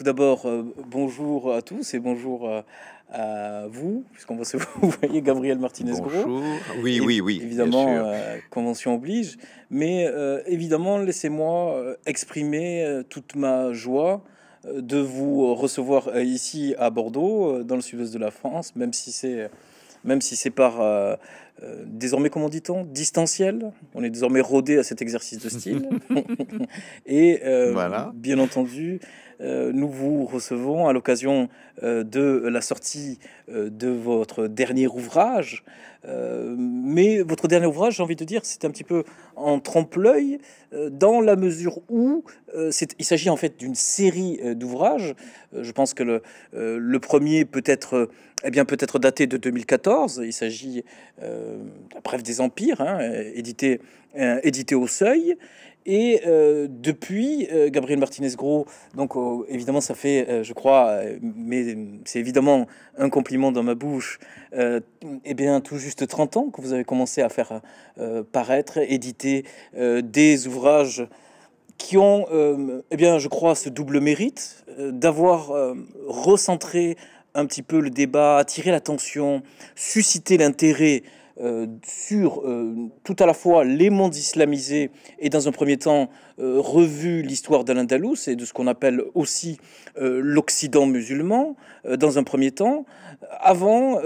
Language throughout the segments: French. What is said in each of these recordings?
Tout d'abord, euh, bonjour à tous et bonjour à vous, puisqu'on va vous voyez Gabriel martinez -Gros. Ah oui, oui, oui. Évidemment, euh, convention oblige. Mais euh, évidemment, laissez-moi exprimer toute ma joie de vous recevoir ici à Bordeaux, dans le sud-est de la France, même si c'est même si c'est par désormais, comment dit-on, distanciel. On est désormais rodé à cet exercice de style. et voilà. bien entendu, euh, nous vous recevons à l'occasion euh, de la sortie euh, de votre dernier ouvrage. mais votre dernier ouvrage, j'ai envie de dire, c'est un petit peu en trompe-l'œil, dans la mesure où il s'agit en fait d'une série d'ouvrages. je pense que le, le premier peut être eh bien peut-être daté de 2014. Il s'agit, bref, des empires, hein, édité, édité au seuil. Et euh, depuis, euh, Gabriel Martinez-Gros, donc oh, évidemment, ça fait, euh, je crois, mais c'est évidemment un compliment dans ma bouche, eh bien, tout juste 30 ans que vous avez commencé à faire paraître, éditer des ouvrages qui ont, eh bien, je crois, ce double mérite d'avoir recentré un petit peu le débat, attiré l'attention, suscité l'intérêt euh, sur euh, tout à la fois les mondes islamisés et dans un premier temps euh, revu l'histoire de l'Andalous et de ce qu'on appelle aussi l'Occident musulman dans un premier temps, avant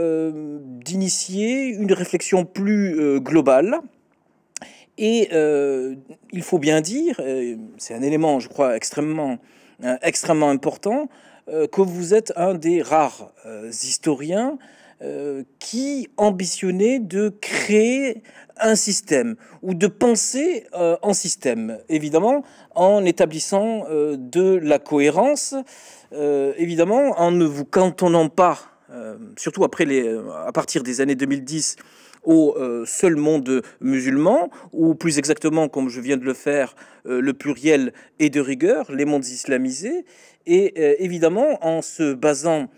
d'initier une réflexion plus globale et il faut bien dire, c'est un élément, je crois, extrêmement, extrêmement important, que vous êtes un des rares historiens euh, qui ambitionnait de créer un système ou de penser euh, en système, évidemment, en établissant euh, de la cohérence, évidemment, en ne vous cantonnant pas, surtout après les, à partir des années 2010, au seul monde musulman, ou plus exactement, comme je viens de le faire, le pluriel et de rigueur, les mondes islamisés, et évidemment en se basant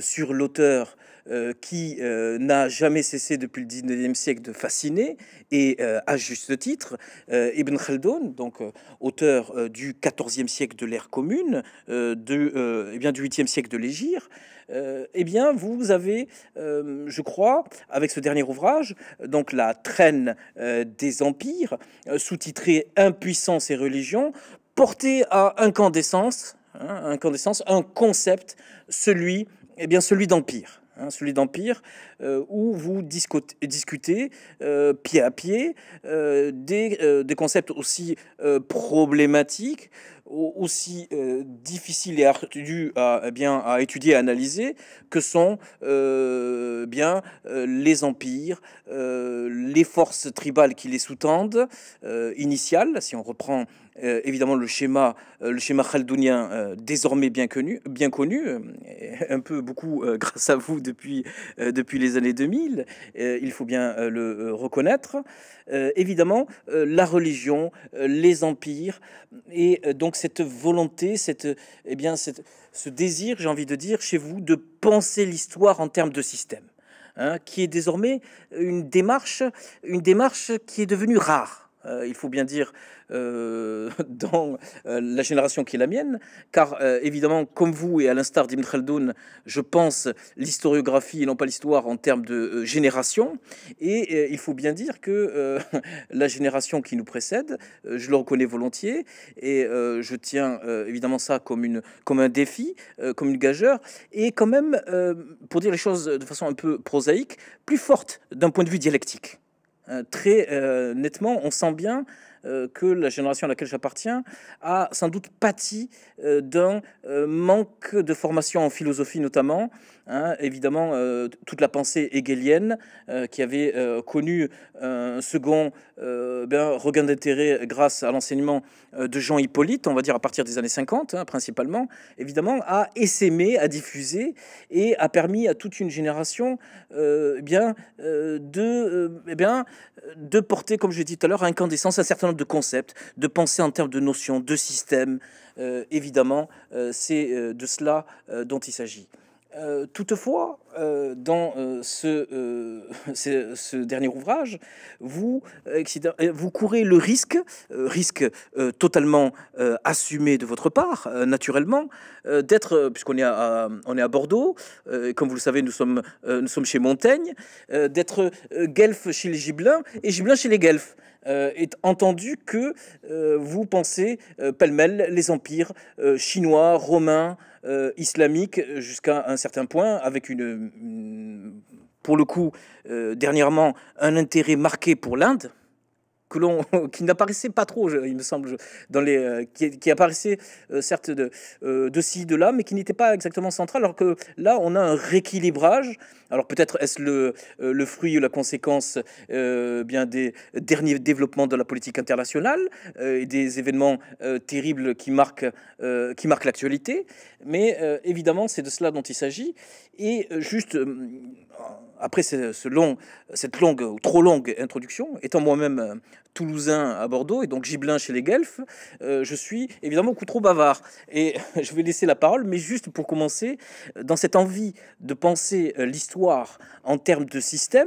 sur l'auteur euh, qui euh, n'a jamais cessé depuis le 19e siècle de fasciner, et euh, à juste titre, Ibn Khaldun, donc auteur du 14e siècle de l'ère commune, de, eh bien, du 8e siècle de l'Égir, eh bien, vous avez, je crois, avec ce dernier ouvrage, donc La traîne des empires, sous-titré Impuissance et religion, porté à incandescence, hein, incandescence un concept, celui, et eh bien, celui d'empire. Hein, celui d'Empire, euh, où vous discutez euh, pied à pied euh, des, concepts aussi problématiques aussi euh, difficiles et ardues à, eh bien, à étudier, et à analyser, que sont euh, bien euh, les empires, les forces tribales qui les sous-tendent, initiales, si on reprend évidemment le schéma, le schéma désormais bien connu, bien connu un peu beaucoup grâce à vous depuis, depuis les années 2000, il faut bien le reconnaître. évidemment, la religion, les empires, et donc cette volonté, eh bien, ce désir, j'ai envie de dire, chez vous, de penser l'histoire en termes de système, hein, qui est désormais une démarche, une démarche qui est devenue rare. Euh, il faut bien dire, euh, dans euh, la génération qui est la mienne, car évidemment, comme vous et à l'instar d'Ibn je pense l'historiographie et non pas l'histoire en termes de génération, et il faut bien dire que la génération qui nous précède, je le reconnais volontiers, et je tiens évidemment ça comme, comme un défi, comme une gageure, et quand même, pour dire les choses de façon un peu prosaïque, plus forte d'un point de vue dialectique. Euh, très euh, nettement. On sent bien euh, que la génération à laquelle j'appartiens a sans doute pâti d'un manque de formation en philosophie notamment, Hein, évidemment, euh, toute la pensée hegelienne euh, qui avait euh, connu un second ben, regain d'intérêt grâce à l'enseignement de Jean Hippolyte, on va dire à partir des années 50 hein, principalement, évidemment, a essaimé, a diffusé et a permis à toute une génération bien, de, eh de porter, comme je l'ai dit tout à l'heure, à incandescence un certain nombre de concepts, de penser en termes de notions, de systèmes. évidemment, c'est de cela dont il s'agit. Euh, toutefois, euh, dans euh, ce, dernier ouvrage, vous, vous courez le risque, risque totalement assumé de votre part, naturellement, d'être, puisqu'on est à, on Bordeaux, comme vous le savez, nous sommes, chez Montaigne, d'être guelfes chez les Gibelins et Gibelins chez les guelfes. est entendu que vous pensez pêle-mêle les empires chinois, romains, euh, islamique jusqu'à un certain point, avec une, pour le coup, euh, dernièrement, un intérêt marqué pour l'Inde. qui n'apparaissait pas trop, il me semble, dans les, euh, qui, apparaissait euh, certes de, euh, de ci, de là, mais qui n'était pas exactement central, alors que là, on a un rééquilibrage. Alors peut-être est-ce le, le fruit ou la conséquence bien des derniers développements de la politique internationale et des événements terribles qui marquent, qui marquent l'actualité, mais évidemment, c'est de cela dont il s'agit. Et juste après euh, cette longue ou euh, trop longue introduction, étant moi-même euh, toulousain à Bordeaux et donc gibelin chez les Guelfes, je suis évidemment beaucoup trop bavard. Et je vais laisser la parole, mais juste pour commencer, dans cette envie de penser l'histoire en termes de système,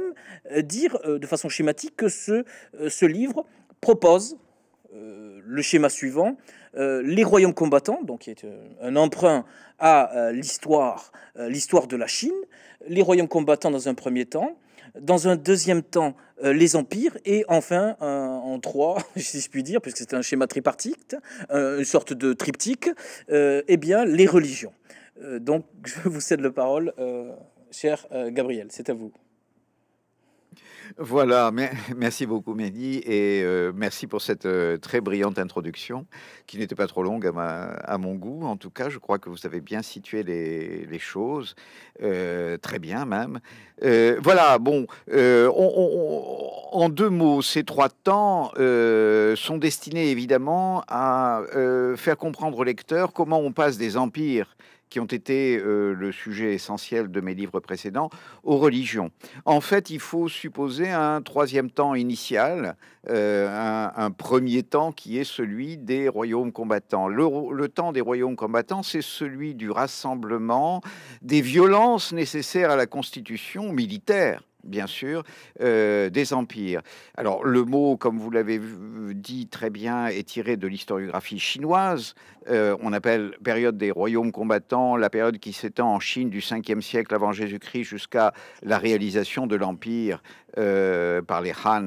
dire de façon schématique que ce, livre propose le schéma suivant, les royaumes combattants, donc qui est un emprunt à l'histoire, l'histoire de la Chine, les royaumes combattants dans un premier temps, dans un deuxième temps euh, les empires, et enfin euh, en trois, si je puis dire, puisque c'est un schéma tripartite, euh, une sorte de triptyque, eh bien les religions. donc je vous cède la parole, cher Gabriel, c'est à vous. Voilà, merci beaucoup Mehdi et euh, merci pour cette euh, très brillante introduction qui n'était pas trop longue à, mon goût. En tout cas, je crois que vous avez bien situé les, choses, euh, très bien même. voilà, bon, en deux mots, ces trois temps sont destinés évidemment à faire comprendre au lecteur comment on passe des empires qui ont été euh, le sujet essentiel de mes livres précédents, aux religions. En fait, il faut supposer un troisième temps initial, euh, un, premier temps qui est celui des royaumes combattants. le temps des royaumes combattants, c'est celui du rassemblement, des violences nécessaires à la constitution militaire bien sûr, euh, des empires. Alors le mot, comme vous l'avez euh, dit très bien, est tiré de l'historiographie chinoise. Euh, on appelle période des royaumes combattants la période qui s'étend en Chine du 5e siècle avant Jésus-Christ jusqu'à la réalisation de l'empire par les Han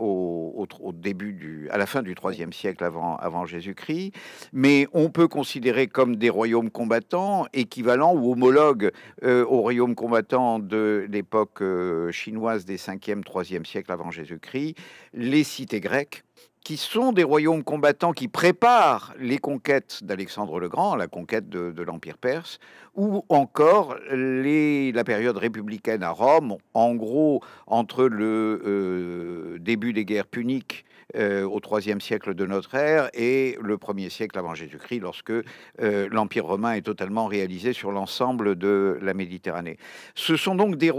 au, début du, à la fin du 3e siècle avant, avant Jésus-Christ. Mais on peut considérer comme des royaumes combattants équivalents ou homologues aux royaumes combattants de l'époque euh, chinoise des 5e, 3e siècle avant Jésus-Christ, les cités grecques, qui sont des royaumes combattants qui préparent les conquêtes d'Alexandre le Grand, la conquête de, l'Empire perse, ou encore la période républicaine à Rome, en gros entre le euh, début des guerres puniques euh, au IIIe siècle de notre ère et le 1er siècle avant Jésus-Christ, lorsque euh, l'Empire romain est totalement réalisé sur l'ensemble de la Méditerranée. Ce sont donc des,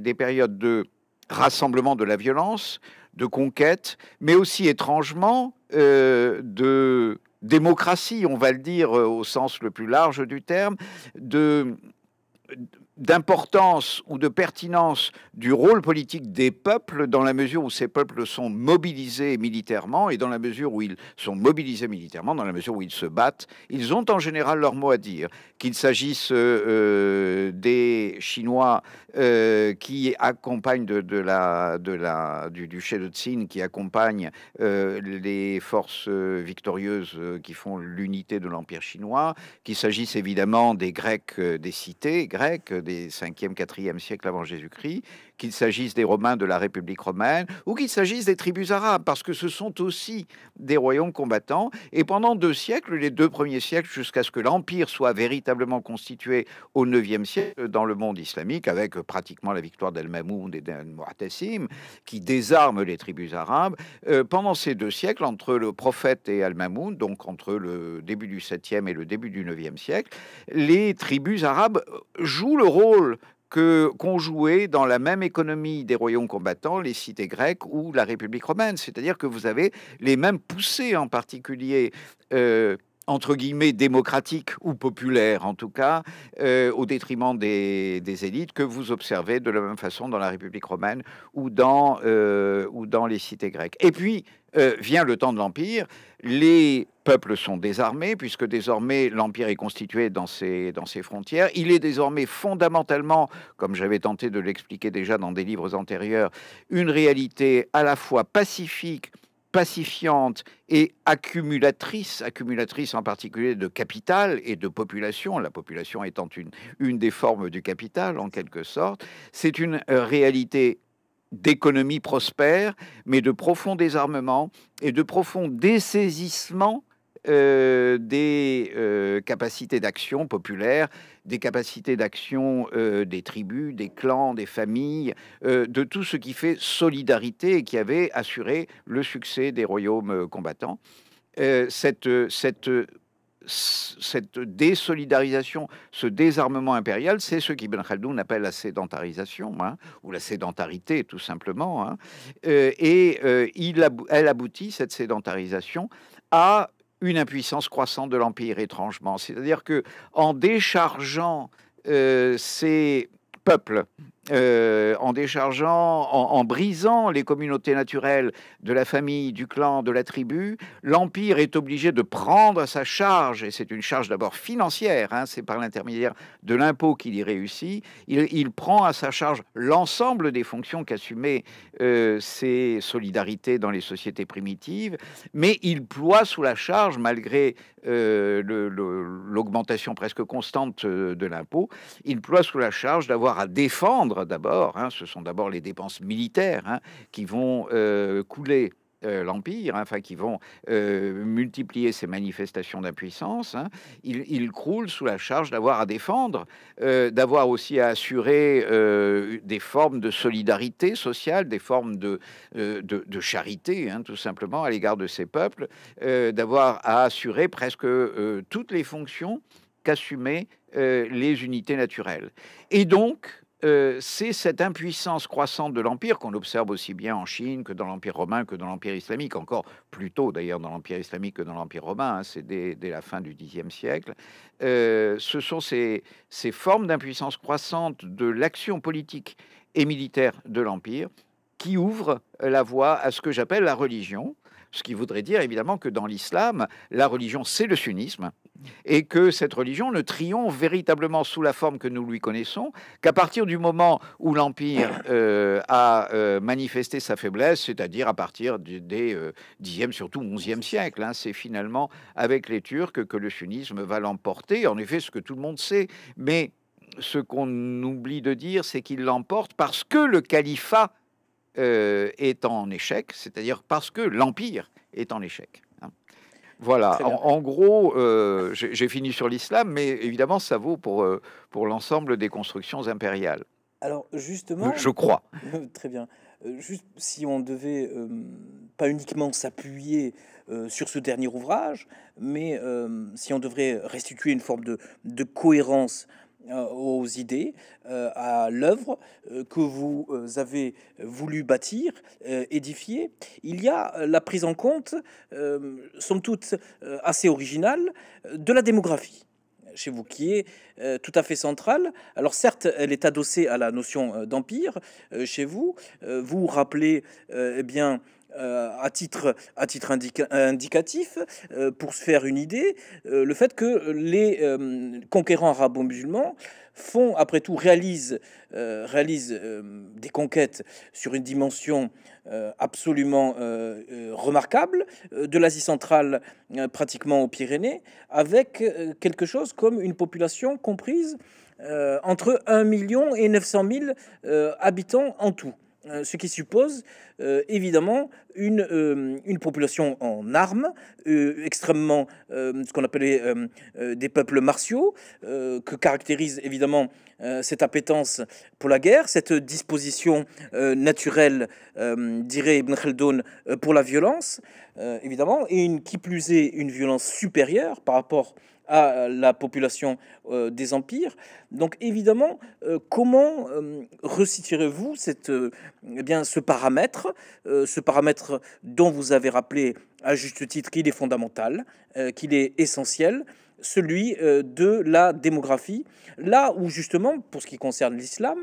des, périodes de rassemblement de la violence, de conquête, mais aussi étrangement euh, de démocratie, on va le dire au sens le plus large du terme, de d'importance ou de pertinence du rôle politique des peuples dans la mesure où ces peuples sont mobilisés militairement et dans la mesure où ils sont mobilisés militairement, dans la mesure où ils se battent, ils ont en général leur mot à dire. Qu'il s'agisse euh, euh, des Chinois euh, qui accompagnent de, de la, de la, du, du qui accompagnent les forces victorieuses qui font l'unité de l'Empire chinois, qu'il s'agisse évidemment des Grecs des cités grecques, des 5e, 4e siècles avant Jésus-Christ, qu'il s'agisse des Romains de la République romaine ou qu'il s'agisse des tribus arabes, parce que ce sont aussi des royaumes combattants. Et pendant deux siècles, les deux premiers siècles, jusqu'à ce que l'Empire soit véritablement constitué au IXe siècle dans le monde islamique, avec pratiquement la victoire d'Al-Mamoun et d'Al-Mu'tasim, qui désarment les tribus arabes, euh, pendant ces deux siècles, entre le prophète et Al-Mamoun, donc entre le début du 7e et le début du 9e siècle, les tribus arabes jouent le rôle que qu'on jouait dans la même économie des royaumes combattants, les cités grecques ou la République romaine. C'est-à-dire que vous avez les mêmes poussées, en particulier. Euh, entre guillemets démocratiques ou populaires en tout cas, euh, au détriment des, élites que vous observez de la même façon dans la République romaine ou dans, euh, ou dans les cités grecques. Et puis, euh, vient le temps de l'Empire. Les peuples sont désarmés, puisque désormais l'Empire est constitué dans ses, dans ses frontières. Il est désormais fondamentalement, comme j'avais tenté de l'expliquer déjà dans des livres antérieurs, une réalité à la fois pacifique, pacifiante et accumulatrice, accumulatrice en particulier de capital et de population, la population étant une, une des formes du capital en quelque sorte, c'est une euh, réalité d'économie prospère, mais de profond désarmement et de profond dessaisissement euh, euh, des capacités d'action populaire des capacités d'action des tribus, des clans, des familles, euh, de tout ce qui fait solidarité et qui avait assuré le succès des royaumes combattants. cette, cette cette désolidarisation, ce désarmement impérial, c'est ce qu'Ibn Khaldoun appelle la sédentarisation, hein, ou la sédentarité tout simplement. Hein. Euh, et euh, il elle aboutit, cette sédentarisation, à une impuissance croissante de l'Empire étrangement. C'est-à-dire que en déchargeant euh, ces peuples euh, en déchargeant, en, brisant les communautés naturelles de la famille, du clan, de la tribu, l'Empire est obligé de prendre à sa charge, et c'est une charge d'abord financière, hein, c'est par l'intermédiaire de l'impôt qu'il y réussit, il, prend à sa charge l'ensemble des fonctions qu'assumaient euh, ces solidarités dans les sociétés primitives, mais il ploie sous la charge, malgré euh, l'augmentation presque constante de l'impôt, il ploie sous la charge d'avoir à défendre d'abord. Hein, ce sont d'abord les dépenses militaires hein, qui vont euh, couler euh, l'Empire, hein, enfin qui vont euh, multiplier ces manifestations d'impuissance, Il croule sous la charge d'avoir à défendre, d'avoir aussi à assurer des formes de solidarité sociale, des formes de, de, charité, tout simplement, à l'égard de ces peuples, d'avoir à assurer presque toutes les fonctions qu'assumaient les unités naturelles. Et donc, euh, c'est cette impuissance croissante de l'Empire qu'on observe aussi bien en Chine que dans l'Empire romain que dans l'Empire islamique, encore plus tôt d'ailleurs dans l'Empire islamique que dans l'Empire romain, hein, c'est dès, la fin du Xe siècle. Euh, ce sont ces formes d'impuissance croissante de l'action politique et militaire de l'Empire qui ouvrent la voie à ce que j'appelle la religion, ce qui voudrait dire évidemment que dans l'islam, la religion, c'est le sunnisme, et que cette religion ne triomphe véritablement sous la forme que nous lui connaissons qu'à partir du moment où l'Empire euh, a euh, manifesté sa faiblesse, c'est-à-dire à partir du, des 10e, euh, surtout 11e siècle. Hein, c'est finalement avec les Turcs que le sunnisme va l'emporter, en effet ce que tout le monde sait, mais ce qu'on oublie de dire, c'est qu'il l'emporte parce que le califat est en échec, c'est-à-dire parce que l'Empire est en échec. Voilà. En, gros, euh, j'ai fini sur l'islam, mais évidemment, ça vaut pour, euh, pour l'ensemble des constructions impériales. Alors, justement. Je crois. très bien. Euh, juste si on devait pas uniquement s'appuyer sur ce dernier ouvrage, mais si on devrait restituer une forme de, de cohérence euh, aux idées, euh, à l'œuvre euh, que vous avez voulu bâtir, édifier. Il y a la prise en compte, somme toute assez originale, de la démographie chez vous qui est tout à fait centrale. Alors certes, elle est adossée à la notion d'empire chez vous. vous rappelez eh bien euh, à titre, à titre indicatif, euh, pour se faire une idée, euh, le fait que les conquérants arabo-musulmans font, après tout, réalisent, des conquêtes sur une dimension absolument remarquable, de l'Asie centrale pratiquement aux Pyrénées, avec quelque chose comme une population comprise entre 1 million et 900 000 habitants en tout. Euh, ce qui suppose euh, évidemment euh, une, population en armes, extrêmement ce qu'on appelait des peuples martiaux, que caractérise évidemment cette appétence pour la guerre, cette disposition naturelle, dirait Ibn Khaldoun, pour la violence, évidemment, et une, qui plus est une violence supérieure par rapport à euh, la population euh, des empires. Donc évidemment, euh, comment euh, vous cette, eh bien, ce paramètre, ce paramètre dont vous avez rappelé à juste titre qu'il est fondamental, qu'il est essentiel celui de la démographie, là où justement, pour ce qui concerne l'islam,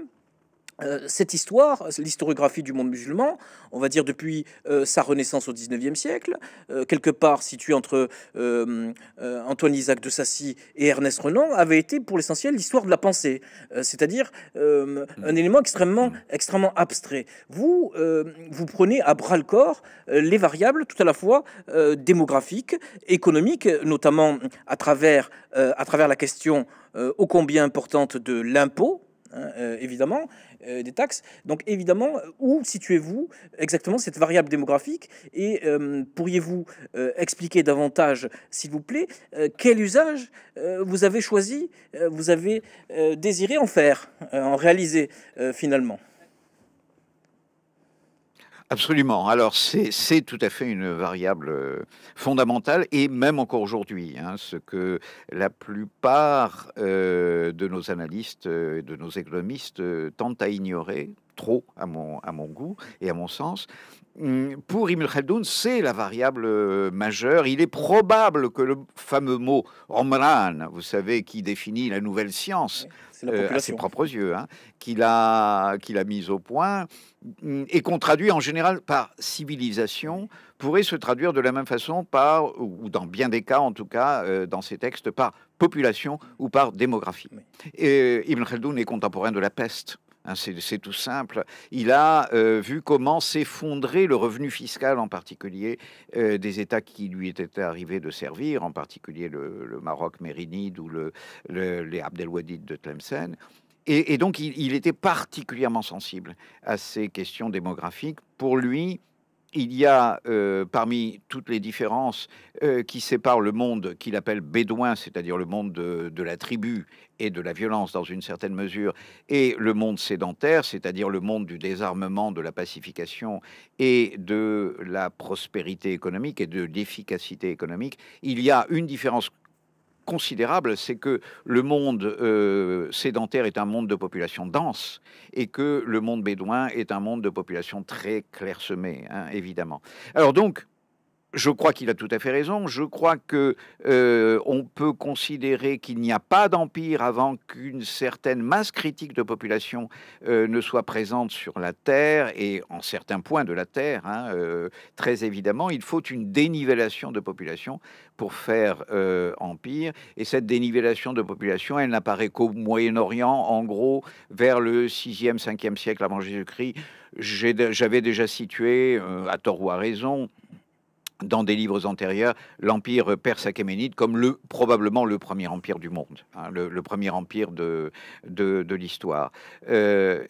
euh, cette histoire, l'historiographie du monde musulman, on va dire depuis euh, sa renaissance au XIXe siècle, euh, quelque part située entre Antoine Isaac de Sassy et Ernest Renan, avait été pour l'essentiel l'histoire de la pensée, c'est-à-dire un mm. élément extrêmement, mm. extrêmement abstrait. Vous, vous prenez à bras le corps les variables tout à la fois démographiques, économiques, notamment à travers, à travers la question ô combien importante de l'impôt Hein, euh, évidemment, euh, des taxes. Donc évidemment, où situez-vous exactement cette variable démographique Et euh, pourriez-vous expliquer davantage, s'il vous plaît, quel usage vous avez choisi, vous avez désiré en faire, en réaliser finalement Absolument. Alors, c'est tout à fait une variable euh, fondamentale et même encore aujourd'hui, hein, ce que la plupart euh, de nos analystes, euh, de nos économistes tentent à ignorer, trop à mon, à mon goût et à mon sens. Hum, pour Ibn Khaldoun, c'est la variable majeure. Il est probable que le fameux mot Omran, vous savez, qui définit la nouvelle science, euh, à ses propres yeux, hein, qu'il a, qu'il a mise au point, mm, et qu'on traduit en général par civilisation, pourrait se traduire de la même façon par, ou dans bien des cas en tout cas, euh, dans ces textes, par population ou par démographie. Et Ibn Khaldoun est contemporain de la peste. Hein, c'est tout simple. Il a euh, vu comment s'effondrer le revenu fiscal en particulier euh, des États qui lui étaient arrivés de servir, en particulier le, Maroc mérinide ou les Abdelwadid de Tlemcen. Et, donc il était particulièrement sensible à ces questions démographiques. Pour lui, il y a euh, parmi toutes les différences euh, qui séparent le monde qu'il appelle bédouin, c'est-à-dire le monde de, de, la tribu et de la violence dans une certaine mesure, et le monde sédentaire, c'est-à-dire le monde du désarmement, de la pacification et de la prospérité économique et de l'efficacité économique, il y a une différence considérable, c'est que le monde euh, sédentaire est un monde de population dense et que le monde bédouin est un monde de population très clairsemé, hein, évidemment. Alors donc, je crois qu'il a tout à fait raison. Je crois que euh, on peut considérer qu'il n'y a pas d'empire avant qu'une certaine masse critique de population euh, ne soit présente sur la Terre et en certains points de la Terre. Hein, euh, très évidemment, il faut une dénivellation de population pour faire empire. Et cette dénivellation de population, elle n'apparaît qu'au Moyen-Orient, en gros, vers le 6e, 5e siècle avant Jésus-Christ. J'avais déjà situé, à tort ou à raison, dans des livres antérieurs l'empire perse achéménide comme probablement le premier empire du monde, hein, le, premier empire de, de, l'histoire. Euh,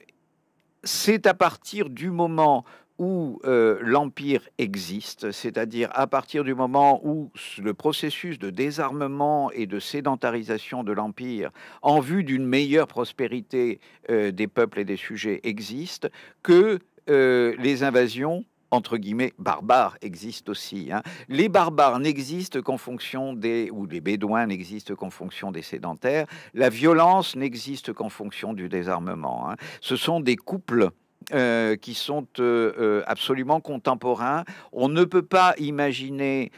c'est à partir du moment où euh, l'empire existe, c'est-à-dire à partir du moment où le processus de désarmement et de sédentarisation de l'empire en vue d'une meilleure prospérité euh, des peuples et des sujets existe, que les invasions entre guillemets, barbares existent aussi. Hein. Les barbares n'existent qu'en fonction des, ou les bédouins n'existent qu'en fonction des sédentaires. La violence n'existe qu'en fonction du désarmement. Hein. Ce sont des couples. Euh, qui sont euh, euh, absolument contemporains. On ne peut pas imaginer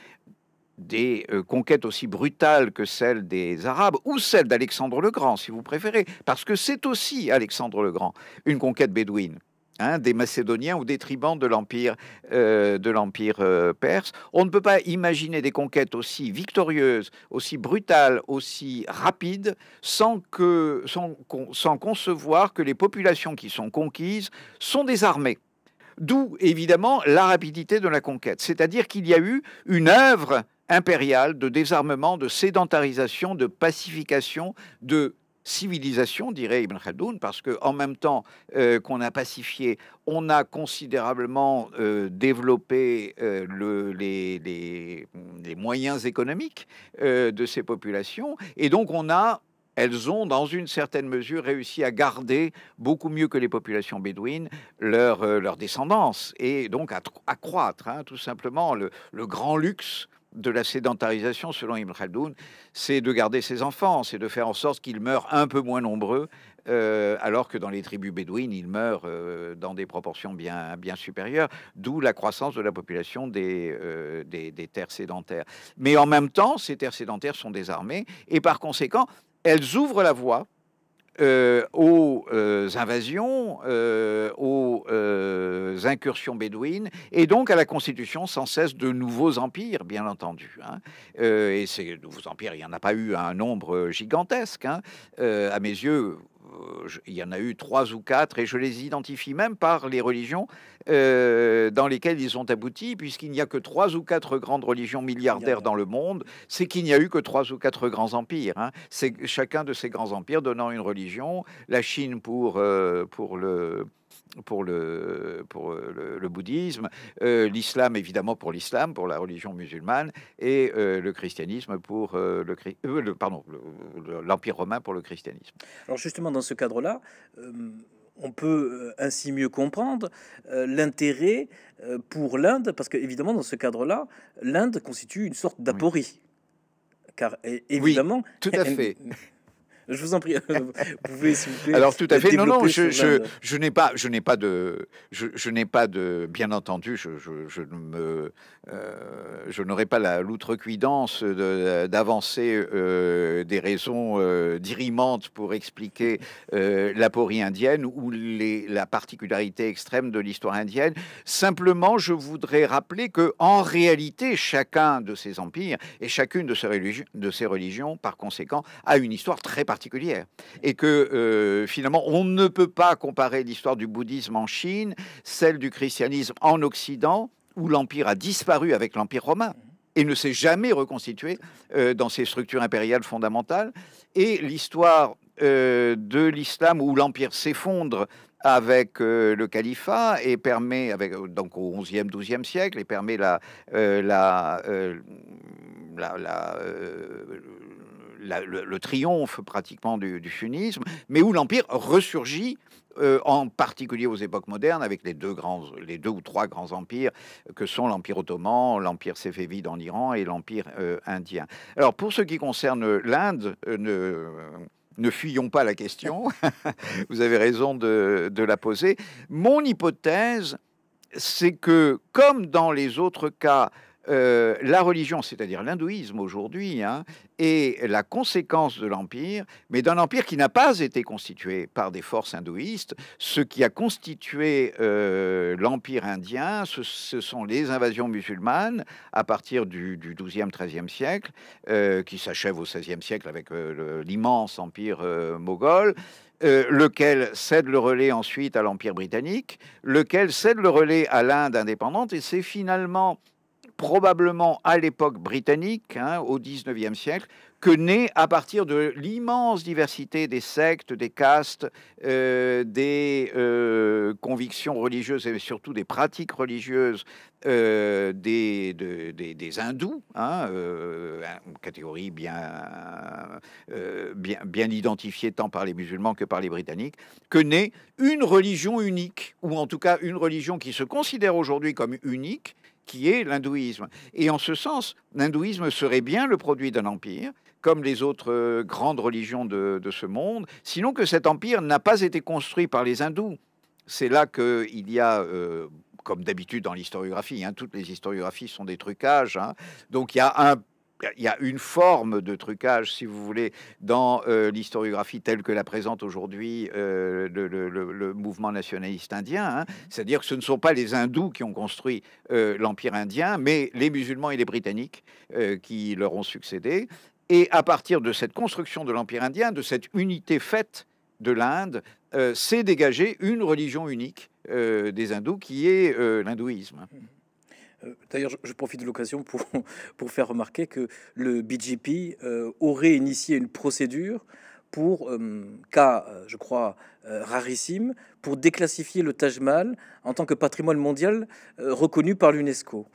des conquêtes aussi brutales que celles des Arabes ou celles d'Alexandre le Grand, si vous préférez, parce que c'est aussi Alexandre le Grand, une conquête bédouine. Hein, des Macédoniens ou des tribans de l'Empire euh, euh, perse. On ne peut pas imaginer des conquêtes aussi victorieuses, aussi brutales, aussi rapides, sans, que, sans, concevoir que les populations qui sont conquises sont désarmées. D'où évidemment la rapidité de la conquête. C'est-à-dire qu'il y a eu une œuvre impériale de désarmement, de sédentarisation, de pacification, de civilisation, dirait Ibn Khaldoun, parce que en même temps euh, qu'on a pacifié, on a considérablement euh, développé euh, les, moyens économiques de ces populations, et donc on a elles ont, dans une certaine mesure, réussi à garder, beaucoup mieux que les populations bédouines, leur, leur descendance, et donc à accroître hein, tout simplement le grand luxe de la sédentarisation, selon Ibn Khaldoun, c'est de garder ses enfants, c'est de faire en sorte qu'ils meurent un peu moins nombreux, euh, alors que dans les tribus bédouines, ils meurent euh, dans des proportions bien, bien supérieures, d'où la croissance de la population euh, des, des terres sédentaires. Mais en même temps, ces terres sédentaires sont désarmées, et par conséquent, elles ouvrent la voie euh, aux euh, invasions, euh, aux incursions bédouines, et donc à la constitution sans cesse de nouveaux empires, bien entendu. Hein. et ces nouveaux empires, il n'y en a pas eu un nombre gigantesque. Hein. à mes yeux, euh, il y en a eu trois ou quatre, et je les identifie même par les religions euh, dans lesquelles ils ont abouti puisqu'il n'y a que trois ou quatre grandes religions milliardaires dans le monde, c'est qu'il n'y a eu que trois ou quatre grands empires. Hein. C'est chacun de ces grands empires donnant une religion, la Chine pour, euh, pour le, pour le, pour euh, le, bouddhisme, euh, l'islam évidemment pour l'islam, pour la religion musulmane, et euh, le christianisme pour le, le, pardon l'empire romain pour le christianisme. Alors justement dans ce cadre-là. on peut ainsi mieux comprendre l'intérêt pour l'Inde, parce que évidemment dans ce cadre-là, l'Inde constitue une sorte d'aporie, car évidemment, oui, tout à fait. Je vous en prie. vous pouvez, vous plaît. Alors tout à fait. Non, non, je, n'ai pas, je n'ai pas de, je, n'ai pas de. Bien entendu, je, ne me, euh, je n'aurai pas la l'outrecuidance d'avancer euh, des raisons euh, dirimantes pour expliquer l'aporie indienne ou les, la particularité extrême de l'histoire indienne. Simplement, je voudrais rappeler que en réalité, chacun de ces empires et chacune de ces de ces religions, par conséquent, a une histoire très particulière particulière. Et que euh, finalement, on ne peut pas comparer l'histoire du bouddhisme en Chine, celle du christianisme en Occident, où l'Empire a disparu avec l'Empire romain et ne s'est jamais reconstitué euh, dans ses structures impériales fondamentales. Et l'histoire euh, de l'islam où l'Empire s'effondre avec le califat et permet, avec, donc au 11e, 12e siècle, et permet la, la, la, la le, triomphe pratiquement du, funisme, sunnisme, mais où l'empire ressurgit. Euh, en particulier aux époques modernes, avec les deux, grands, les deux ou trois grands empires que sont l'Empire ottoman, l'Empire séfévide en Iran et l'Empire euh, indien. Alors pour ce qui concerne l'Inde, euh, ne, fuyons pas la question, vous avez raison de, de la poser. Mon hypothèse, c'est que comme dans les autres cas, euh, la religion, c'est-à-dire l'hindouisme aujourd'hui, hein, est la conséquence de l'Empire, mais d'un empire qui n'a pas été constitué par des forces hindouistes. Ce qui a constitué euh, l'Empire indien, ce, sont les invasions musulmanes à partir du, du 12e, 13e siècle, euh, qui s'achèvent au 16e siècle avec l'immense empire moghol. lequel cède le relais ensuite à l'Empire britannique, lequel cède le relais à l'Inde indépendante, et c'est finalement probablement à l'époque britannique, hein, au 19e siècle, que naît à partir de l'immense diversité des sectes, des castes, euh, des euh, convictions religieuses et surtout des pratiques religieuses euh, des, des, hindous, hein, une catégorie bien, bien, bien identifiée tant par les musulmans que par les britanniques, que naît une religion unique, ou en tout cas une religion qui se considère aujourd'hui comme unique, qui est l'hindouisme. Et en ce sens, l'hindouisme serait bien le produit d'un empire, comme les autres euh, grandes religions de, ce monde, sinon que cet empire n'a pas été construit par les hindous. C'est là qu'il y a... Euh, comme d'habitude dans l'historiographie, hein, toutes les historiographies sont des trucages. Hein. Donc il y a un il y a une forme de trucage, si vous voulez, dans euh, l'historiographie telle que la présente aujourd'hui euh, le, mouvement nationaliste indien. Hein. C'est-à-dire que ce ne sont pas les hindous qui ont construit euh, l'Empire indien, mais les musulmans et les britanniques qui leur ont succédé. Et à partir de cette construction de l'Empire indien, de cette unité faite de l'Inde, s'est dégagée une religion unique des hindous qui est l'hindouisme. Mmh. Euh, d'ailleurs, je profite de l'occasion pour, pour faire remarquer que le BGP euh, aurait initié une procédure pour, euh, cas, je crois, rarissime, pour déclassifier le Taj Mahal en tant que patrimoine mondial reconnu par l'UNESCO.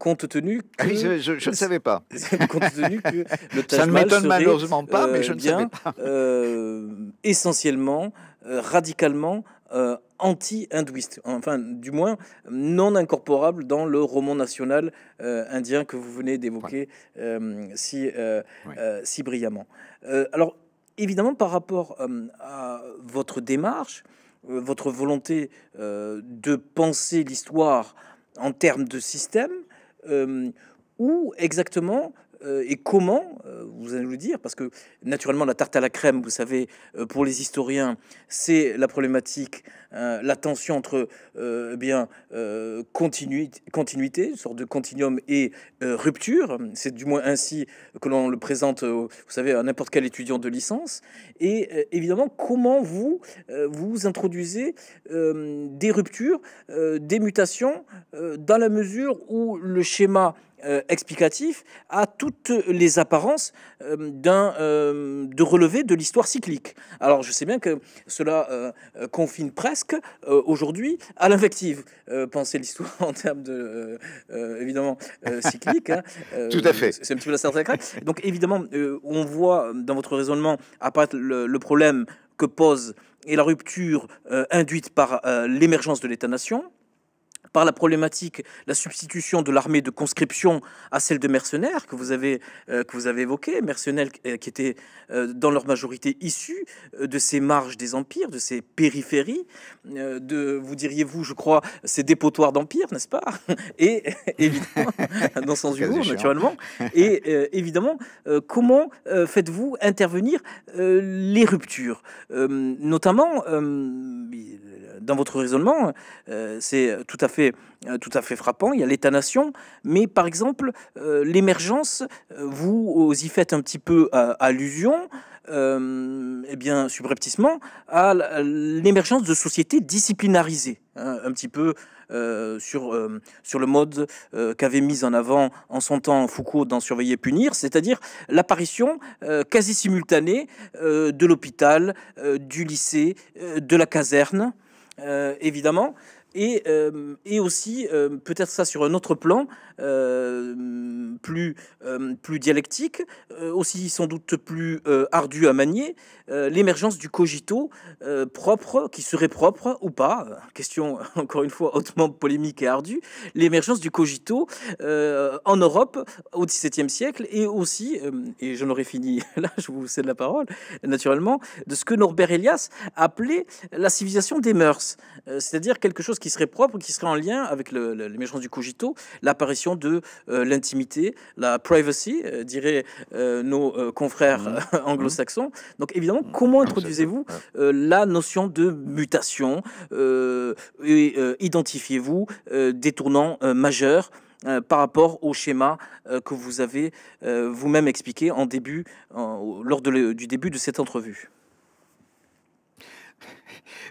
compte tenu ah que... je, ne savais pas. compte tenu que le Taj Ça ne m'étonne malheureusement pas, mais je ne savais pas. essentiellement, radicalement, anti-hindouiste, enfin du moins non incorporable dans le roman national euh, indien que vous venez d'évoquer euh, si, euh, si brillamment. alors évidemment par rapport à votre démarche, votre volonté de penser l'histoire en termes de système, où exactement euh, et comment, euh, vous allez nous dire, parce que naturellement la tarte à la crème, vous savez, euh, pour les historiens, c'est la problématique, la tension entre eh bien continuité, sorte de continuum et rupture. C'est du moins ainsi que l'on le présente, vous savez, à n'importe quel étudiant de licence. Et évidemment, comment vous vous introduisez des ruptures, des mutations, dans la mesure où le schéma euh, explicatif à toutes les apparences euh, d'un euh, de relevé de l'histoire cyclique. Alors je sais bien que cela confine presque aujourd'hui à l'invective. penser l'histoire en termes de évidemment cyclique. Hein, Tout à fait. C'est un petit peu la certaine Donc évidemment, on voit dans votre raisonnement apparaître le, le problème que pose et la rupture induite par l'émergence de l'État-nation par la problématique, la substitution de l'armée de conscription à celle de mercenaires que vous avez, euh, que vous avez évoquée, mercenaires euh, qui étaient euh, dans leur majorité issus de ces marges des empires, de ces périphéries, de, vous diriez-vous, je crois, ces dépotoirs d'empire, n'est-ce pas Et évidemment, dans sens du naturellement. Et évidemment, comment faites-vous intervenir les ruptures Notamment, dans votre raisonnement, euh, c'est tout à fait, euh, tout à fait frappant. Il y a l'État-nation, mais par exemple, euh, l'émergence, vous y faites un petit peu allusion, eh bien subrepticement, à l'émergence de sociétés disciplinarisées, hein, un petit peu. sur, sur le mode qu'avait mis en avant en son temps Foucault dans Surveiller punir, c'est-à-dire l'apparition quasi simultanée de l'hôpital, du lycée, de la caserne, euh, évidemment, et, euh, et aussi euh, peut-être ça sur un autre plan euh, plus, plus dialectique, aussi sans doute plus ardu à manier, l'émergence du cogito propre, qui serait propre ou pas, question encore une fois hautement polémique et ardue, l'émergence du cogito en Europe au XVIIe siècle et aussi, et j'en aurais fini là, je vous cède la parole, naturellement, de ce que Norbert Elias appelait la civilisation des mœurs, c'est-à-dire quelque chose qui qui serait propre, qui serait en lien avec les l'émergence du cogito, l'apparition de euh, l'intimité, la privacy, euh, diraient euh, nos confrères mm-hmm. anglo-saxons. Donc évidemment, mm-hmm. comment introduisez-vous la notion de mutation et identifiez-vous des tournants majeurs par rapport au schéma que vous avez vous-même expliqué en début, lors du début de cette entrevue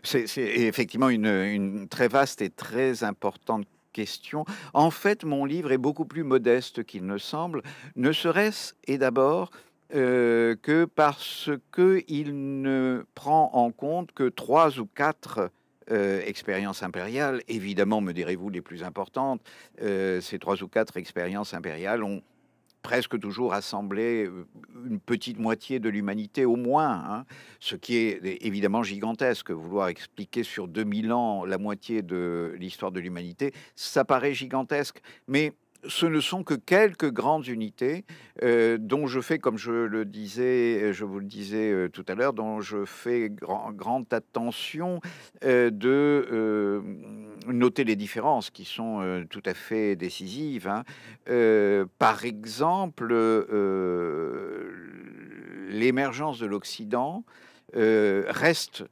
c'est effectivement une, très vaste et très importante question. En fait, mon livre est beaucoup plus modeste qu'il ne semble, ne serait-ce et d'abord euh, que parce que il ne prend en compte que trois ou quatre euh, expériences impériales. Évidemment, me direz-vous, les plus importantes. Euh, ces trois ou quatre expériences impériales ont presque toujours assemblé euh, une petite moitié de l'humanité au moins, hein. ce qui est euh, évidemment gigantesque. Vouloir expliquer sur 2000 ans la moitié de l'histoire de l'humanité, ça paraît gigantesque, mais ce ne sont que quelques grandes unités euh, dont je fais, comme je le disais, euh, je vous le disais euh, tout à l'heure, dont je fais grand, grande attention de noter les différences qui sont tout à fait décisives. Hein. par exemple, l'émergence de l'Occident reste,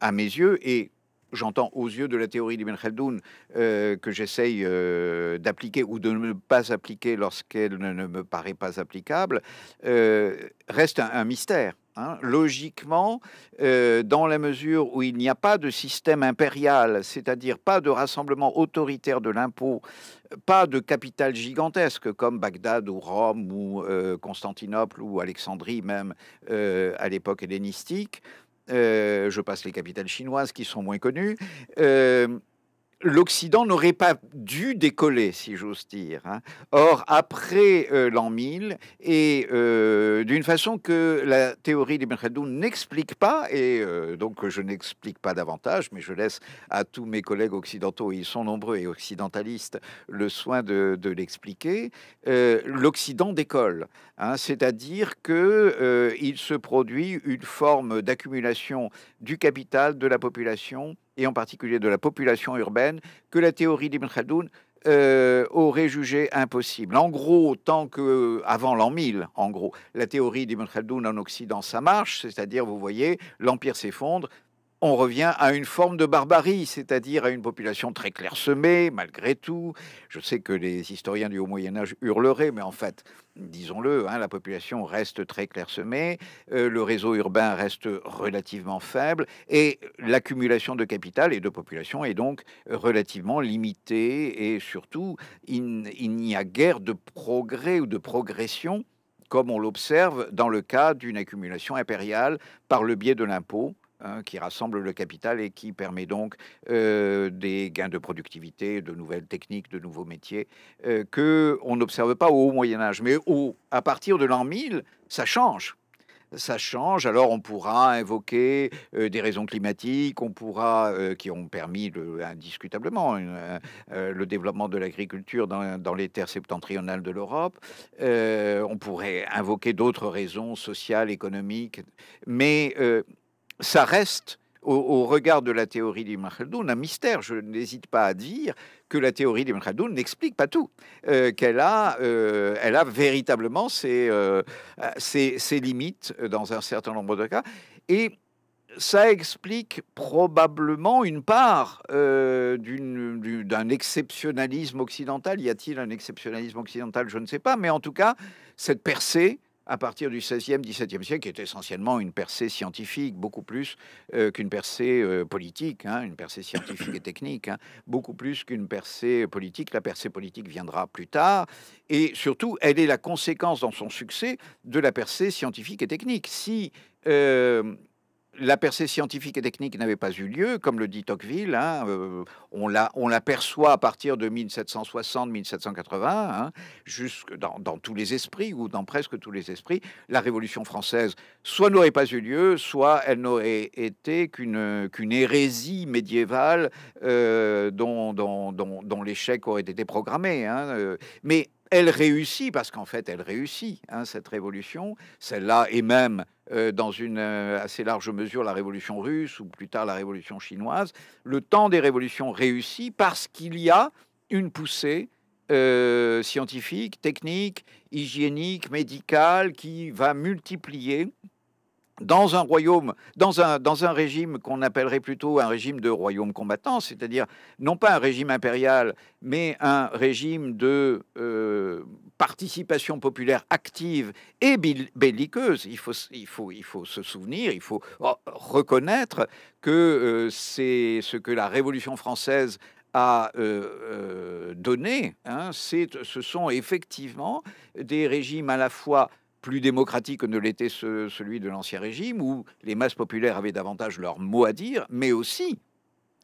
à mes yeux, et j'entends aux yeux de la théorie d'Ibn Khaldoun euh, que j'essaye euh, d'appliquer ou de ne pas appliquer lorsqu'elle ne, me paraît pas applicable, euh, reste un, mystère. Hein. logiquement, dans la mesure où il n'y a pas de système impérial, c'est-à-dire pas de rassemblement autoritaire de l'impôt, pas de capital gigantesque comme Bagdad ou Rome ou Constantinople ou Alexandrie même à l'époque hellénistique, euh, je passe les capitales chinoises qui sont moins connues. Euh, l'Occident n'aurait pas dû décoller, si j'ose dire. Hein. Or, après euh, l'an 1000, et euh, d'une façon que la théorie des Khaldun n'explique pas, et euh, donc je n'explique pas davantage, mais je laisse à tous mes collègues occidentaux, ils sont nombreux et occidentalistes, le soin de, l'expliquer, l'Occident décolle. Hein. C'est-à-dire qu'il se produit une forme d'accumulation du capital, de la population, et en particulier de la population urbaine, que la théorie d'Ibn Khaldoun euh, aurait jugée impossible. En gros, tant que avant l'an 1000, en gros, la théorie d'Ibn Khaldoun en Occident, ça marche, c'est-à-dire, vous voyez, l'empire s'effondre, on revient à une forme de barbarie, c'est-à-dire à une population très clairsemée, malgré tout. Je sais que les historiens du Haut Moyen Âge hurleraient, mais en fait, disons-le, hein, la population reste très clairsemée, euh, le réseau urbain reste relativement faible, et l'accumulation de capital et de population est donc relativement limitée, et surtout, il n'y a guère de progrès ou de progression comme on l'observe dans le cas d'une accumulation impériale par le biais de l'impôt Hein, qui rassemble le capital et qui permet donc euh, des gains de productivité, de nouvelles techniques, de nouveaux métiers, euh, que on n'observe pas au Haut Moyen Âge. Mais au, à partir de l'an 1000, ça change ça change. Alors on pourra invoquer euh, des raisons climatiques, on pourra euh, qui ont permis indiscutablement le développement de l'agriculture dans, dans, les terres septentrionales de l'Europe. on pourrait invoquer d'autres raisons sociales, économiques, mais ça reste au, regard de la théorie d'Ibn Khaldun, un mystère. Je n'hésite pas à dire que la théorie d'Ibn Khaldun n'explique pas tout, euh, qu'elle a, euh, elle a véritablement euh, ses, ses, limites dans un certain nombre de cas. Et ça explique probablement une part d'un exceptionnalisme occidental. Y a-t-il un exceptionnalisme occidental Je ne sais pas, mais en tout cas, cette percée à partir du 16e, 17e siècle, qui est essentiellement une percée scientifique, beaucoup plus euh, qu'une percée euh, politique, hein, une percée scientifique et technique, hein. beaucoup plus qu'une percée politique. La percée politique viendra plus tard, et surtout, elle est la conséquence dans son succès de la percée scientifique et technique. Si euh, la percée scientifique et technique n'avait pas eu lieu, comme le dit Tocqueville. Hein, euh, la on l'aperçoit à partir de 1760-1780, hein, jusque dans, tous les esprits, ou dans presque tous les esprits. La Révolution française, soit n'aurait pas eu lieu, soit elle n'aurait été qu'une qu'une hérésie médiévale euh, dont, l'échec aurait été programmé. Hein, euh, mais elle réussit, parce qu'en fait, elle réussit, hein, cette révolution, celle-là, et même euh, dans une euh, assez large mesure la révolution russe, ou plus tard la révolution chinoise, le temps des révolutions réussit parce qu'il y a une poussée euh, scientifique, technique, hygiénique, médicale, qui va multiplier dans un royaume, dans un, dans un régime qu'on appellerait plutôt un régime de royaume combattant, c'est-à-dire non pas un régime impérial, mais un régime de euh, participation populaire active et belliqueuse. Il faut, il faut, il faut se souvenir, il faut reconnaître que euh, c'est ce que la Révolution française a euh, donné, hein. ce sont effectivement des régimes à la fois plus démocratique que ne l'était celui de l'Ancien Régime, où les masses populaires avaient davantage leur mot à dire, mais aussi,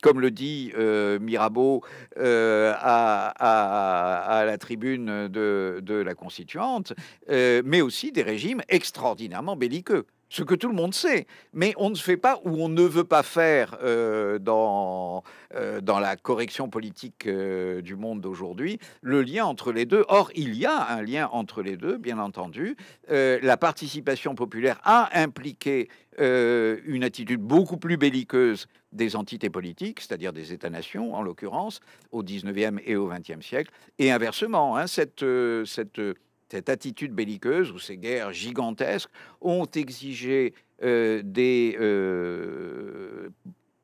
comme le dit euh, Mirabeau euh, à, la tribune de, la Constituante, euh, mais aussi des régimes extraordinairement belliqueux ce que tout le monde sait, mais on ne fait pas ou on ne veut pas faire euh, dans, euh, dans la correction politique euh, du monde d'aujourd'hui le lien entre les deux. Or, il y a un lien entre les deux, bien entendu. la participation populaire a impliqué une attitude beaucoup plus belliqueuse des entités politiques, c'est-à-dire des États-nations en l'occurrence, au 19e et au 20e siècle, et inversement, hein, cette, cette cette attitude belliqueuse ou ces guerres gigantesques ont exigé euh, des euh,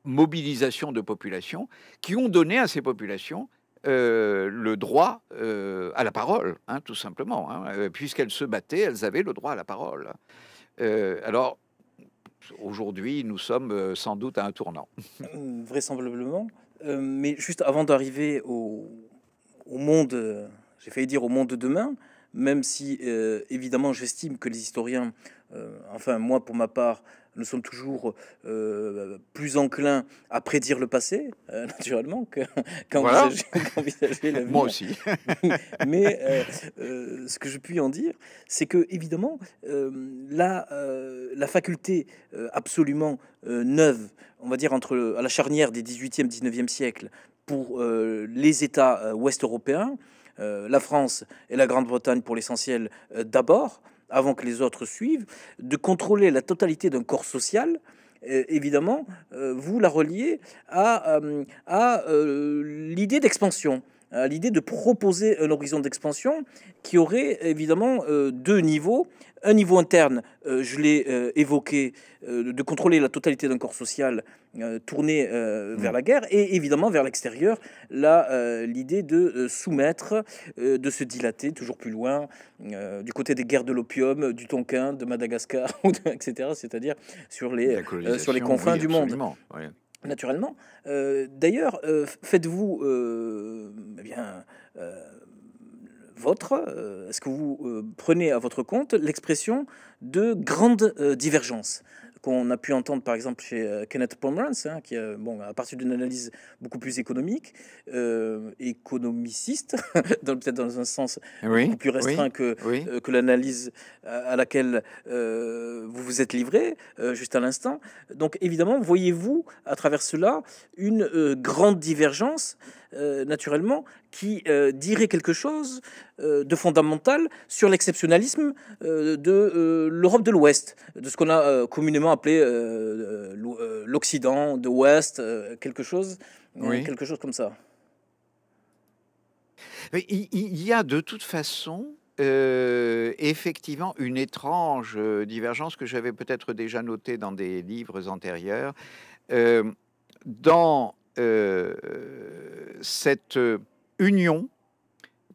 mobilisations de populations qui ont donné à ces populations euh, le droit à la parole, hein, tout simplement. Hein. Puisqu'elles se battaient, elles avaient le droit à la parole. alors, aujourd'hui, nous sommes sans doute à un tournant. Vraisemblablement. mais juste avant d'arriver au, au, monde, j'ai failli dire au monde de demain, même si euh, évidemment j'estime que les historiens, euh, enfin moi pour ma part, nous sommes toujours euh, plus enclins à prédire le passé, naturellement, qu'envisager voilà. Moi aussi. Mais ce que je puis en dire, c'est que, évidemment, la, la faculté absolument neuve, on va dire, entre, à la charnière des 18e, 19e siècle, pour les États ouest-européens, euh, la France et la Grande-Bretagne pour l'essentiel euh, d'abord, avant que les autres suivent, de contrôler la totalité d'un corps social euh, évidemment, vous la reliez à, l'idée d'expansion, à l'idée de proposer un horizon d'expansion qui aurait évidemment deux niveaux, un niveau interne, euh, je l'ai euh, évoqué, euh, de contrôler la totalité d'un corps social tourné mmh. vers la guerre, et évidemment vers l'extérieur, là, l'idée de soumettre, de se dilater toujours plus loin, du côté des guerres de l'opium, du Tonkin, de Madagascar, etc., c'est-à-dire sur les, sur les confins du monde. Naturellement. D'ailleurs, faites-vous eh bien votre, euh, est-ce que vous euh, prenez à votre compte l'expression de grandes euh, divergences qu'on a pu entendre par exemple chez Kenneth Pomerance, hein, qui est bon, à partir d'une analyse beaucoup plus économique, euh, économiciste, peut-être dans un sens plus restreint que, que l'analyse à laquelle vous vous êtes livré juste à l'instant. Donc évidemment, voyez-vous à travers cela une grande divergence euh, naturellement, qui euh, dirait quelque chose euh, de fondamental sur l'exceptionnalisme de l'Europe de l'Ouest, de ce qu'on a communément appelé l'Occident, de l'Ouest, quelque chose, quelque chose comme ça. Il y a de toute façon effectivement une étrange divergence que j'avais peut-être déjà notée dans des livres antérieurs. dans euh, cette euh, union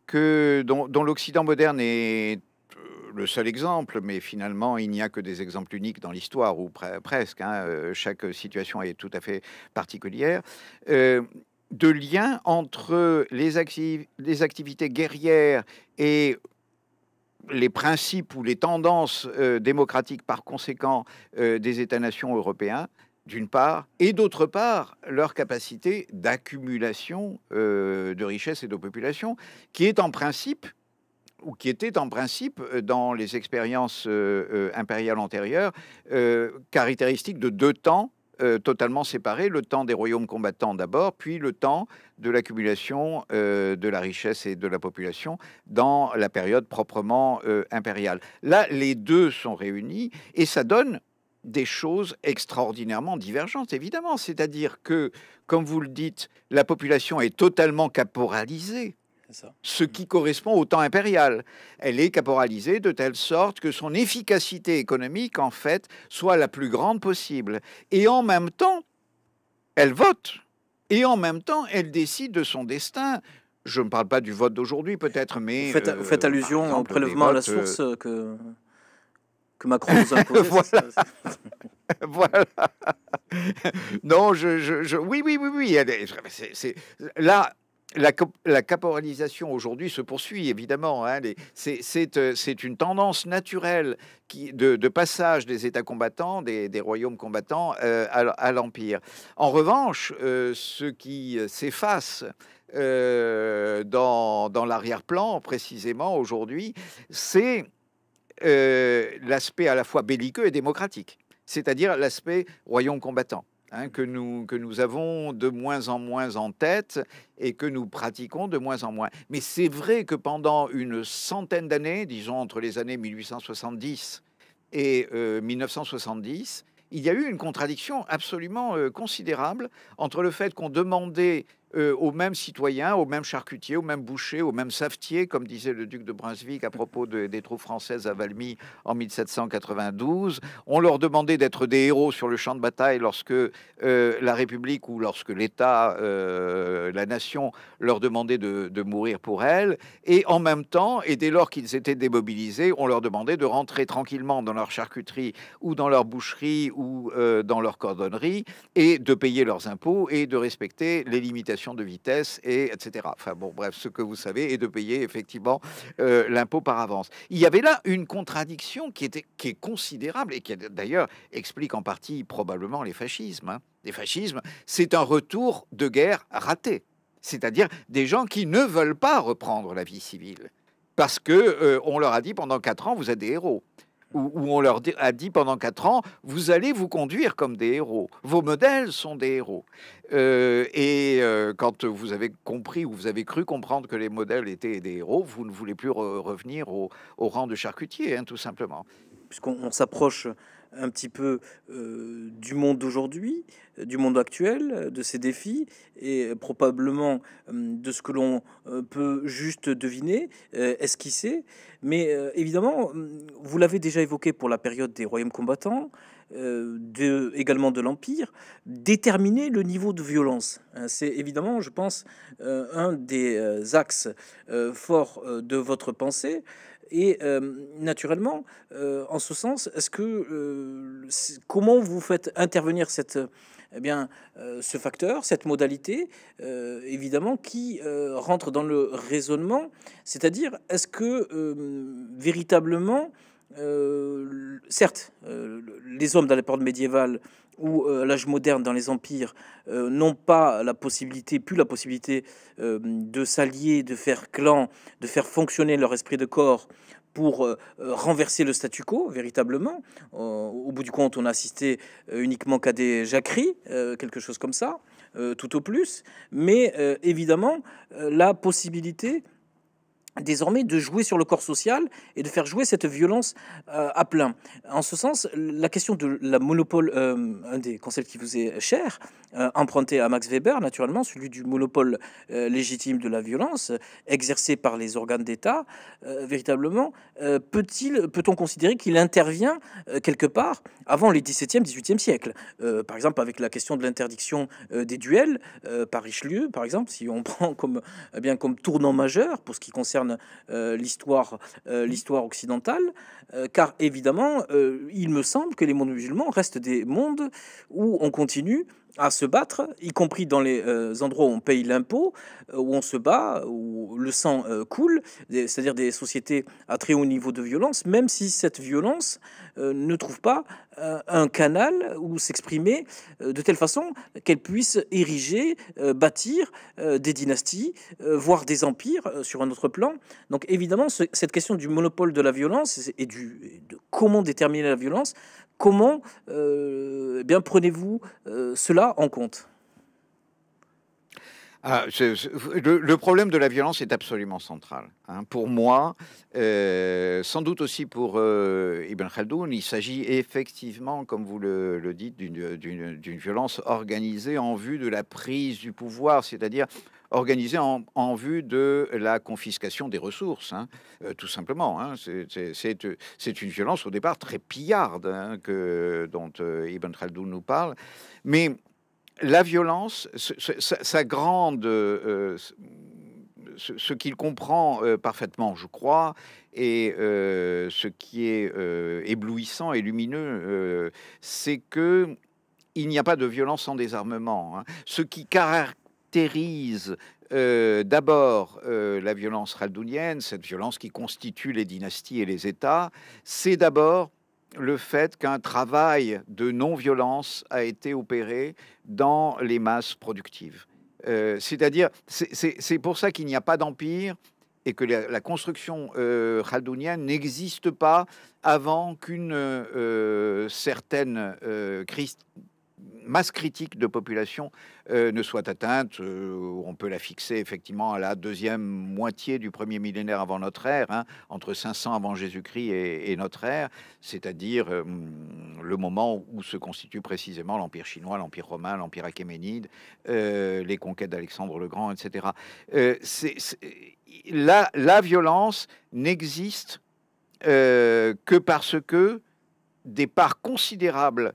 que, dont, l'Occident moderne est euh, le seul exemple, mais finalement, il n'y a que des exemples uniques dans l'histoire, ou presque. Hein, chaque situation est tout à fait particulière. de lien entre les, activités guerrières et les principes ou les tendances démocratiques, par conséquent, des États-nations européens, d'une part, et d'autre part, leur capacité d'accumulation euh, de richesses et de population, qui est en principe, ou qui était en principe euh, dans les expériences euh, impériales antérieures, caractéristique de deux temps totalement séparés, le temps des royaumes combattants d'abord, puis le temps de l'accumulation de la richesse et de la population dans la période proprement impériale. Là, les deux sont réunis et ça donne des choses extraordinairement divergentes, évidemment. C'est-à-dire que, comme vous le dites, la population est totalement caporalisée. Ce mm. qui correspond au temps impérial. Elle est caporalisée de telle sorte que son efficacité économique, en fait, soit la plus grande possible. Et en même temps, elle vote. Et en même temps, elle décide de son destin. Je ne parle pas du vote d'aujourd'hui, peut-être, mais. Vous faites, euh, allusion au prélèvement à la source euh, euh, que que Macron nous voilà. non, je, je, je, Oui, oui, oui, oui. C'est, Là, la, la, caporalisation aujourd'hui se poursuit, évidemment. Hein, euh, c'est, une tendance naturelle qui, de, passage des États combattants, des, des royaumes combattants euh, à, l'Empire. En revanche, euh, ce qui s'efface dans, dans, l'arrière-plan, précisément aujourd'hui, c'est euh, l'aspect à la fois belliqueux et démocratique, c'est-à-dire l'aspect royaume combattant. Hein, que, nous, que nous avons de moins en moins en tête et que nous pratiquons de moins en moins. Mais c'est vrai que pendant une centaine d'années, disons entre les années 1870 et 1970, euh, il y a eu une contradiction absolument euh, considérable entre le fait qu'on demandait euh, aux mêmes citoyens, aux mêmes charcutiers, aux mêmes bouchers, aux mêmes savetiers, comme disait le duc de Brunswick à propos des troupes françaises à Valmy en 1792. On leur demandait d'être des héros sur le champ de bataille lorsque euh, la République ou lorsque l'État, euh, la nation, leur demandait de, de, mourir pour elle. Et en même temps, et dès lors qu'ils étaient démobilisés, on leur demandait de rentrer tranquillement dans leur charcuterie ou dans leur boucherie ou dans leur cordonnerie et de payer leurs impôts et de respecter les limitations de vitesse, et etc. Enfin bon, bref, ce que vous savez, et de payer effectivement euh, l'impôt par avance. Il y avait là une contradiction qui, était, qui est considérable et qui d'ailleurs explique en partie probablement les fascismes. Hein. Les fascismes, c'est un retour de guerre raté, c'est-à-dire des gens qui ne veulent pas reprendre la vie civile parce que euh, on leur a dit pendant quatre ans vous êtes des héros où, on leur a dit pendant quatre ans, vous allez vous conduire comme des héros. Vos modèles sont des héros. Euh, et euh, quand vous avez compris ou vous avez cru comprendre que les modèles étaient des héros, vous ne voulez plus revenir au, rang de charcutier, hein, tout simplement. Puisqu'on s'approche un petit peu euh, du monde d'aujourd'hui, euh, du monde actuel, euh, de ses défis, et probablement de ce que l'on peut juste deviner, esquisser. Mais évidemment, vous l'avez déjà évoqué pour la période des royaumes combattants, de, également de l'Empire, déterminer le niveau de violence. Hein. C'est évidemment, je pense, un des axes forts de votre pensée et euh, naturellement, euh, en ce sens, est-ce que euh, comment vous faites intervenir cette eh bien, ce facteur, cette modalité, évidemment, qui rentre dans le raisonnement, c'est-à-dire, est-ce que véritablement euh, certes, euh, les hommes dans les portes médiévale ou euh, l'âge moderne dans les empires n'ont pas la possibilité, plus la possibilité de s'allier, de faire clan, de faire fonctionner leur esprit de corps pour renverser le statu quo, véritablement. au bout du compte, on a assisté uniquement qu'à des jacqueries, quelque chose comme ça, tout au plus. Mais évidemment, la possibilité désormais de jouer sur le corps social et de faire jouer cette violence euh, à plein. En ce sens, la question de la monopole, euh, un des concepts qui vous est cher, euh, emprunté à Max Weber, naturellement, celui du monopole légitime de la violence exercée par les organes d'État, véritablement, peut-il, peut-on considérer qu'il intervient quelque part avant les 17e, 18e siècles Par exemple, avec la question de l'interdiction des duels par Richelieu, par exemple, si on prend comme, eh bien, comme tournant majeur pour ce qui concerne euh, l'histoire euh, l'histoire occidentale, euh, car évidemment, il me semble que les mondes musulmans restent des mondes où on continue à se battre, y compris dans les endroits où on paye l'impôt, où on se bat, où le sang coule, c'est-à-dire des sociétés à très haut niveau de violence, même si cette violence euh, ne trouve pas euh, un canal où s'exprimer euh, de telle façon qu'elle puisse ériger, bâtir des dynasties, voire des empires sur un autre plan. Donc évidemment, cette question du monopole de la violence et, de comment déterminer la violence, comment eh bien prenez-vous cela en compte ah, le, problème de la violence est absolument central. Hein. Pour moi, euh, sans doute aussi pour euh, Ibn Khaldoun, il s'agit effectivement, comme vous le, dites, d'une violence organisée en vue de la prise du pouvoir, c'est-à-dire organisée en, vue de la confiscation des ressources, hein, euh, tout simplement. Hein. C'est une violence au départ très pillarde que, dont Ibn Khaldoun nous parle. Mais la violence, ce, sa grande, euh, euh, ce, qu'il comprend euh, parfaitement, je crois, et ce qui est éblouissant et lumineux, c'est que il n'y a pas de violence sans désarmement. Hein. Ce qui caractérise d'abord la violence raldounienne, cette violence qui constitue les dynasties et les États, c'est d'abord le fait qu'un travail de non-violence a été opéré dans les masses productives. Euh, c'est-à-dire, c'est pour ça qu'il n'y a pas d'empire et que la, construction chaldounienne euh, n'existe pas avant qu'une euh, certaine crise masse critique de population euh, ne soit atteinte. Euh, on peut la fixer effectivement à la deuxième moitié du premier millénaire avant notre ère, hein, entre 500 avant Jésus-Christ et, notre ère, c'est-à-dire euh, le moment où se constitue précisément l'Empire chinois, l'Empire romain, l'Empire achéménide, les conquêtes d'Alexandre le Grand, etc. la, violence n'existe que parce que des parts considérables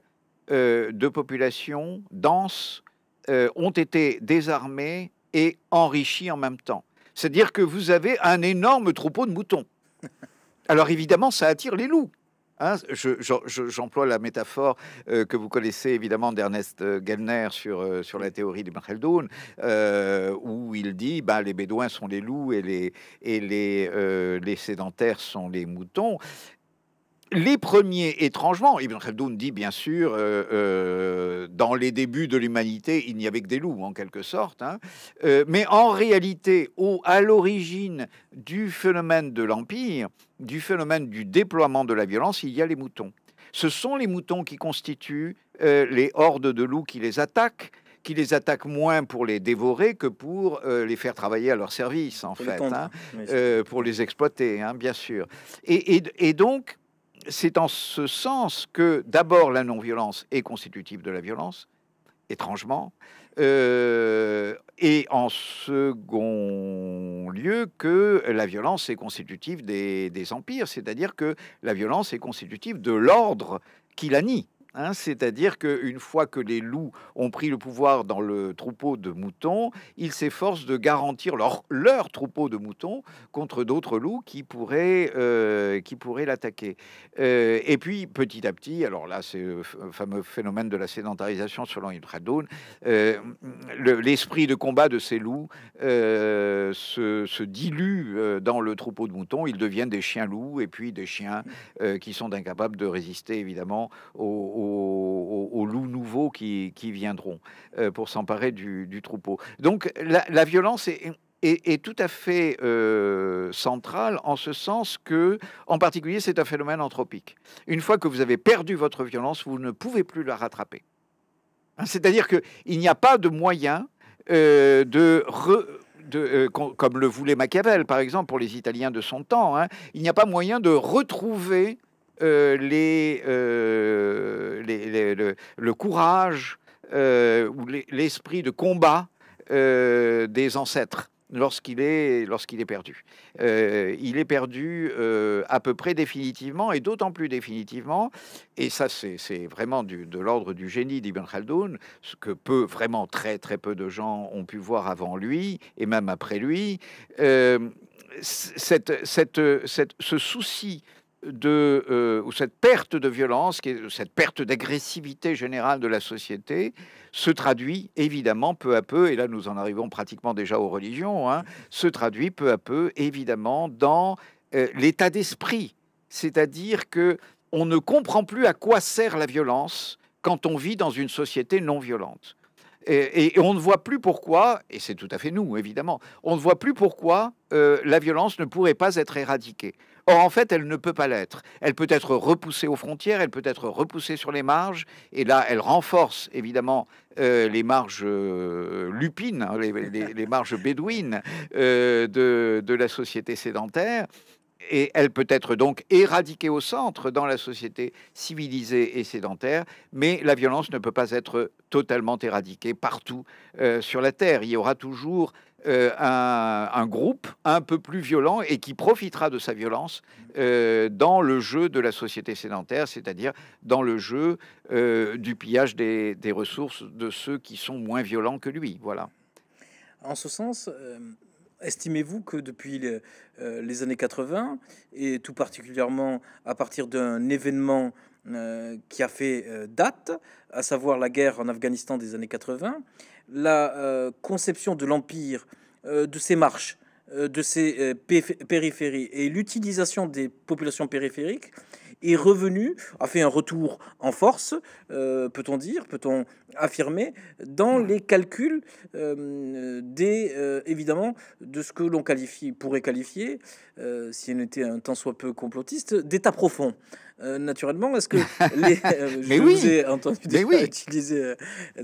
euh, de populations denses euh, ont été désarmées et enrichies en même temps. C'est-à-dire que vous avez un énorme troupeau de moutons. Alors évidemment, ça attire les loups. Hein. J'emploie la métaphore euh, que vous connaissez évidemment d'Ernest Gellner sur, sur la théorie de Maheldoun, où il dit bah, les Bédouins sont les loups et les, et les, les sédentaires sont les moutons les premiers, étrangement, Ibn Khaldoun dit bien sûr, euh, euh, dans les débuts de l'humanité, il n'y avait que des loups en quelque sorte, hein. euh, mais en réalité, au, à l'origine du phénomène de l'Empire, du phénomène du déploiement de la violence, il y a les moutons. Ce sont les moutons qui constituent les hordes de loups qui les attaquent, qui les attaquent moins pour les dévorer que pour les faire travailler à leur service, en fait, hein, pour les exploiter, hein, bien sûr. et donc, c'est en ce sens que d'abord la non-violence est constitutive de la violence, étrangement, euh, et en second lieu que la violence est constitutive des empires, c'est-à-dire que la violence est constitutive de l'ordre qui la nie. Hein, c'est-à-dire qu'une fois que les loups ont pris le pouvoir dans le troupeau de moutons, ils s'efforcent de garantir leur, leur, troupeau de moutons contre d'autres loups qui pourraient, euh, pourraient l'attaquer. Euh, et puis, petit à petit, alors là, c'est le euh, fameux phénomène de la sédentarisation selon Hildredon, euh, l'esprit de combat de ces loups se, dilue dans le troupeau de moutons. Ils deviennent des chiens loups et puis des chiens qui sont incapables de résister, évidemment, aux aux, loups nouveaux qui, viendront euh, pour s'emparer du, troupeau. Donc la, violence est, tout à fait euh, centrale en ce sens que, en particulier, c'est un phénomène anthropique. Une fois que vous avez perdu votre violence, vous ne pouvez plus la rattraper. Hein, c'est-à-dire qu'il n'y a pas de moyen euh, de, comme le voulait Machiavel, par exemple, pour les Italiens de son temps, hein, il n'y a pas moyen de retrouver euh, euh, le, courage euh, ou l'esprit de combat des ancêtres lorsqu'il est, lorsqu'il est perdu. il est perdu à peu près définitivement, et d'autant plus définitivement, et ça c'est vraiment du, de l'ordre du génie d'Ibn Khaldoun, ce que peu, vraiment très très peu de gens ont pu voir avant lui, et même après lui, cette, cette, ce souci de euh, ou cette perte de violence, cette perte d'agressivité générale de la société, se traduit évidemment peu à peu, et là nous en arrivons pratiquement déjà aux religions, hein, se traduit peu à peu évidemment dans euh, l'état d'esprit, c'est-à-dire que on ne comprend plus à quoi sert la violence quand on vit dans une société non violente. Et, on ne voit plus pourquoi, et c'est tout à fait nous évidemment, on ne voit plus pourquoi euh, la violence ne pourrait pas être éradiquée. Or, en fait, elle ne peut pas l'être. Elle peut être repoussée aux frontières, elle peut être repoussée sur les marges, et là, elle renforce évidemment euh, les marges euh, lupines, hein, les, marges bédouines euh, de, la société sédentaire et elle peut être donc éradiquée au centre dans la société civilisée et sédentaire, mais la violence ne peut pas être totalement éradiquée partout sur la Terre. Il y aura toujours euh, un, groupe un peu plus violent et qui profitera de sa violence euh, dans le jeu de la société sédentaire, c'est-à-dire dans le jeu euh, du pillage des, des, ressources de ceux qui sont moins violents que lui. Voilà. En ce sens, estimez-vous que depuis les, euh, années 80, et tout particulièrement à partir d'un événement euh, qui a fait euh, date, à savoir la guerre en Afghanistan des années 80, la conception de l'Empire, de ses marches, de ses périphéries et l'utilisation des populations périphériques est revenu, a fait un retour en force, euh, peut-on dire, peut-on affirmer, dans les calculs euh, des, euh, évidemment, de ce que l'on qualifie, pourrait qualifier, si elle était un tant soit peu complotiste, d'état profond. naturellement, est que les, vous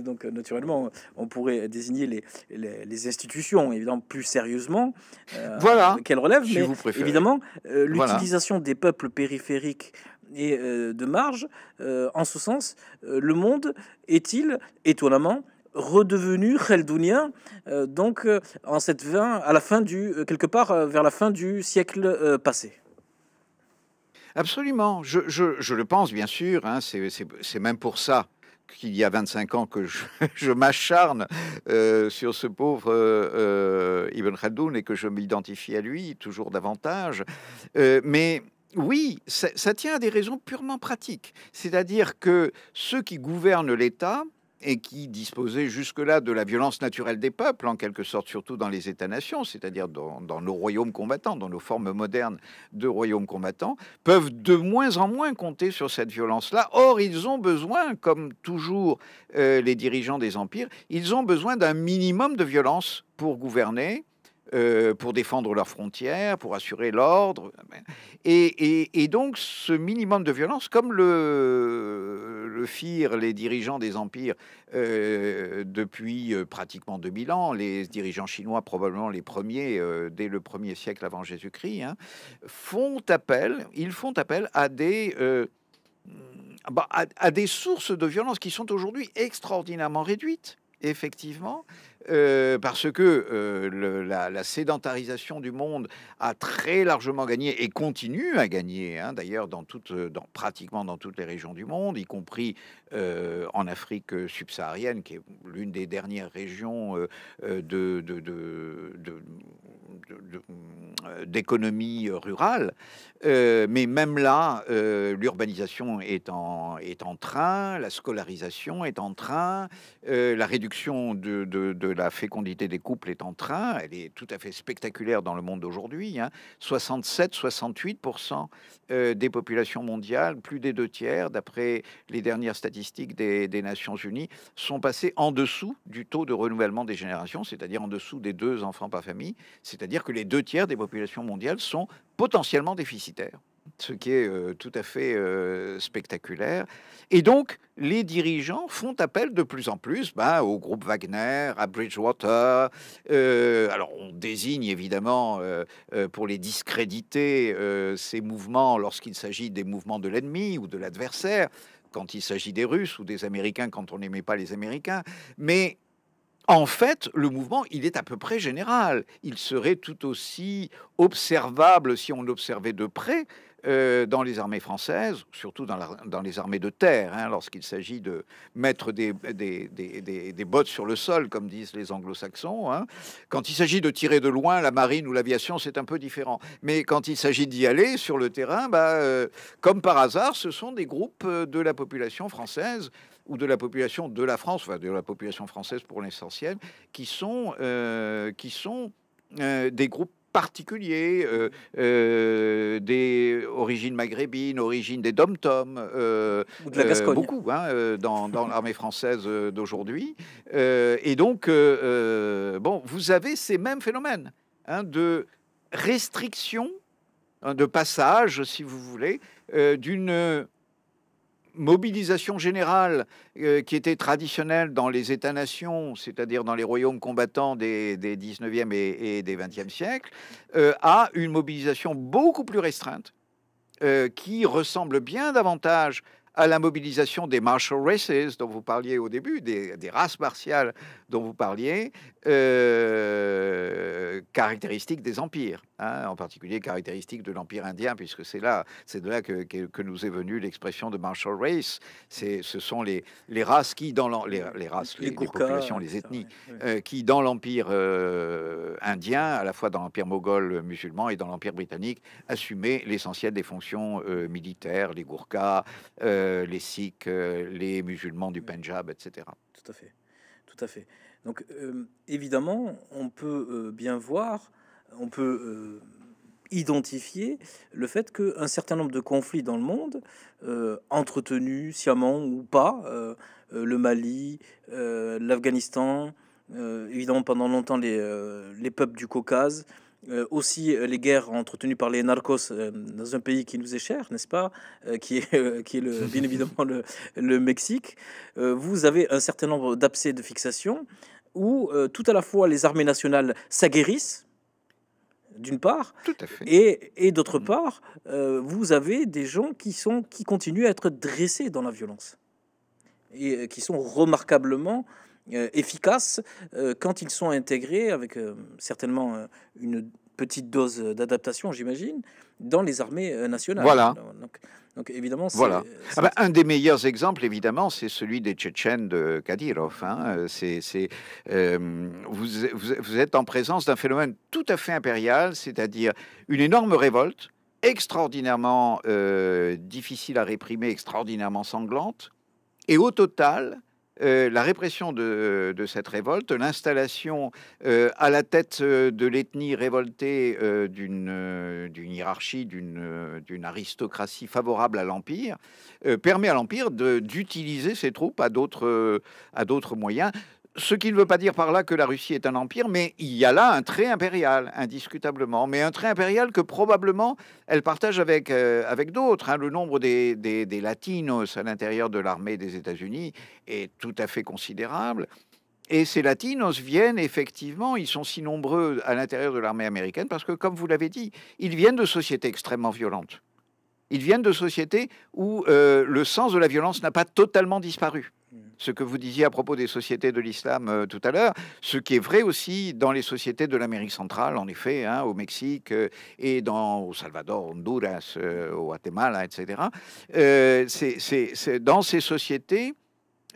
donc naturellement, on pourrait désigner les, les, institutions évidemment plus sérieusement voilà qu'elles relèvent, mais évidemment l'utilisation des peuples périphériques et euh, de marge. Euh, en ce sens, euh, le monde est-il étonnamment redevenu cheldounien, donc en cette fin, à la fin du quelque part vers la fin du siècle passé. Absolument, je, je, le pense bien sûr, hein, c'est même pour ça qu'il y a 25 ans que je, je m'acharne sur ce pauvre Ibn Khaldoun et que je m'identifie à lui toujours davantage. mais oui, ça, tient à des raisons purement pratiques. C'est-à-dire que ceux qui gouvernent l'État et qui disposaient jusque-là de la violence naturelle des peuples, en quelque sorte surtout dans les États-nations, c'est-à-dire dans, nos royaumes combattants, dans nos formes modernes de royaumes combattants, peuvent de moins en moins compter sur cette violence-là. Or, ils ont besoin, comme toujours euh, les dirigeants des empires, ils ont besoin d'un minimum de violence pour gouverner, euh, pour défendre leurs frontières, pour assurer l'ordre. Et, donc ce minimum de violence, comme le, firent les dirigeants des empires euh, depuis euh, pratiquement 2000 ans, les dirigeants chinois probablement les premiers dès le 1er siècle avant Jésus-Christ, hein, font appel, ils font appel à des... Bah, à des sources de violence qui sont aujourd'hui extraordinairement réduites effectivement, euh, parce que euh, la, sédentarisation du monde a très largement gagné et continue à gagner, hein, d'ailleurs, dans, euh, dans pratiquement dans toutes les régions du monde, y compris en Afrique subsaharienne, qui est l'une des dernières régions de, de, d'économie rurale. mais même là, l'urbanisation est en, est en train, la scolarisation est en train, la réduction de la fécondité des couples est en train, elle est tout à fait spectaculaire dans le monde d'aujourd'hui. 67-68% hein. euh, des populations mondiales, plus des deux tiers, d'après les dernières statistiques des, des, Nations Unies, sont passées en dessous du taux de renouvellement des générations, c'est-à-dire en dessous des deux enfants par famille, c'est-à-dire que les deux tiers des populations mondiales sont potentiellement déficitaires ce qui est euh, tout à fait euh, spectaculaire. Et donc, les dirigeants font appel de plus en plus bah, au groupe Wagner, à Bridgewater. Euh, alors, on désigne évidemment, pour les discréditer, ces mouvements lorsqu'il s'agit des mouvements de l'ennemi ou de l'adversaire, quand il s'agit des Russes ou des Américains, quand on n'aimait pas les Américains. Mais en fait, le mouvement, il est à peu près général. Il serait tout aussi observable si on l'observait de près euh, dans les armées françaises, surtout dans, dans les armées de terre, hein, lorsqu'il s'agit de mettre des, des, bottes sur le sol, comme disent les anglo-saxons. Hein. Quand il s'agit de tirer de loin, la marine ou l'aviation, c'est un peu différent. Mais quand il s'agit d'y aller sur le terrain, bah, euh, comme par hasard, ce sont des groupes euh, de la population française ou de la population de la France, enfin de la population française pour l'essentiel, qui sont, qui sont des groupes particuliers, euh, euh, des origines maghrébines, origines des dom-tom, euh, beaucoup hein, dans, l'armée française d'aujourd'hui. et donc, bon, vous avez ces mêmes phénomènes hein, de restriction, hein, de passage, si vous voulez, d'une mobilisation générale euh, qui était traditionnelle dans les États-nations, c'est-à-dire dans les royaumes combattants des, 19e et, des 20e siècles, euh, a à une mobilisation beaucoup plus restreinte, euh, qui ressemble bien davantage à la mobilisation des martial races dont vous parliez au début, des, races martiales dont vous parliez, euh, caractéristiques des empires, hein, en particulier caractéristiques de l'empire indien, puisque c'est là, c'est de là que, nous est venue l'expression de martial race. C'est, ce sont les, les races qui, dans les, races, les, populations, les ethnies, euh, qui dans l'empire euh, indien, à la fois dans l'empire moghol musulman et dans l'empire britannique, assumaient l'essentiel des fonctions militaires, les Gurkhas. Euh, euh, les Sikhs, euh, les musulmans du Punjab, etc. Tout à fait. Tout à fait. Donc euh, évidemment, on peut bien voir, on peut identifier le fait qu'un certain nombre de conflits dans le monde, entretenus sciemment ou pas, le Mali, l'Afghanistan, évidemment pendant longtemps les peuples du Caucase, euh, aussi euh, les guerres entretenues par les narcos euh, dans un pays qui nous est cher, n'est-ce pas, qui est, qui est le, bien évidemment le, Mexique, vous avez un certain nombre d'abcès de fixation où tout à la fois les armées nationales s'aguerrissent, d'une part, et, d'autre mm. part, vous avez des gens qui, sont, qui continuent à être dressés dans la violence et qui sont remarquablement euh, efficaces euh, quand ils sont intégrés avec euh, certainement une petite dose d'adaptation, j'imagine, dans les armées nationales. Voilà. Donc, évidemment, voilà. Ah ben, un des meilleurs exemples, évidemment, c'est celui des Tchétchènes de Kadyrov. Hein. C'est, vous, êtes en présence d'un phénomène tout à fait impérial, c'est-à-dire une énorme révolte extraordinairement difficile à réprimer, extraordinairement sanglante, et au total, euh, la répression de, cette révolte, l'installation euh, à la tête euh, de l'ethnie révoltée d'une hiérarchie, d'une aristocratie favorable à l'Empire, permet à l'Empire d'utiliser ses troupes à d'autres moyens, ce qui ne veut pas dire par là que la Russie est un empire, mais il y a là un trait impérial, indiscutablement. Mais un trait impérial que probablement elle partage avec, euh, avec d'autres. Hein. Le nombre des, latinos à l'intérieur de l'armée des États-Unis est tout à fait considérable. Et ces latinos viennent effectivement, ils sont si nombreux à l'intérieur de l'armée américaine parce que, comme vous l'avez dit, ils viennent de sociétés extrêmement violentes. Ils viennent de sociétés où euh, le sens de la violence n'a pas totalement disparu ce que vous disiez à propos des sociétés de l'islam euh, tout à l'heure, ce qui est vrai aussi dans les sociétés de l'Amérique centrale, en effet, hein, au Mexique euh, et dans au Salvador, Honduras, euh, au Guatemala, etc. c'est, dans ces sociétés,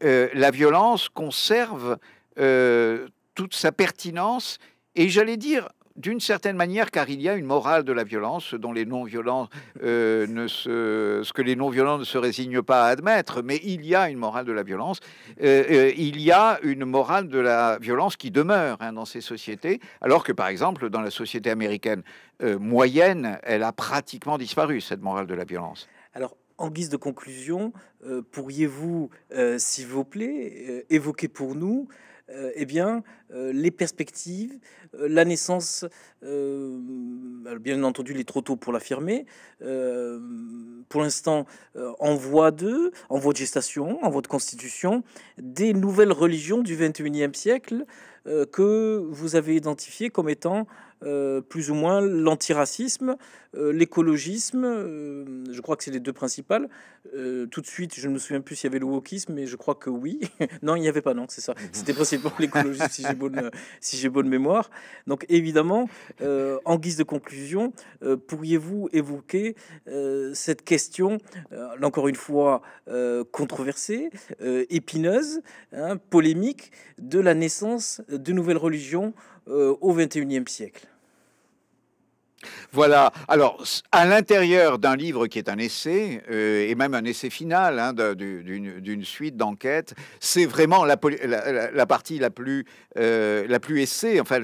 la violence conserve toute sa pertinence et j'allais dire d'une certaine manière, car il y a une morale de la violence dont les non-violents euh, ne ce que les non-violents ne se résignent pas à admettre, mais il y a une morale de la violence. Euh, euh, il y a une morale de la violence qui demeure hein, dans ces sociétés, alors que par exemple dans la société américaine moyenne, elle a pratiquement disparu cette morale de la violence. Alors en guise de conclusion, pourriez-vous, s'il vous plaît, évoquer pour nous euh, eh bien, euh, les perspectives, euh, la naissance, bien entendu, il est trop tôt pour l'affirmer, pour l'instant, en voie de, en voie de gestation, en voie de constitution, des nouvelles religions du 21e siècle que vous avez identifiées comme étant euh, plus ou moins l'antiracisme, euh, l'écologisme, euh, je crois que c'est les deux principales. tout de suite, je ne me souviens plus s'il y avait le wokisme, mais je crois que oui. non, il n'y avait pas, non, c'est ça. C'était principalement l'écologisme, si j'ai bonne, mémoire. Donc évidemment, en guise de conclusion, pourriez-vous évoquer cette question, encore une fois controversée, épineuse, hein, polémique, de la naissance de nouvelles religions euh, au XXIe siècle. Voilà. Alors, à l'intérieur d'un livre qui est un essai, euh, et même un essai final hein, d'une suite d'enquêtes, c'est vraiment la, la, partie la plus, euh, la plus essai, enfin,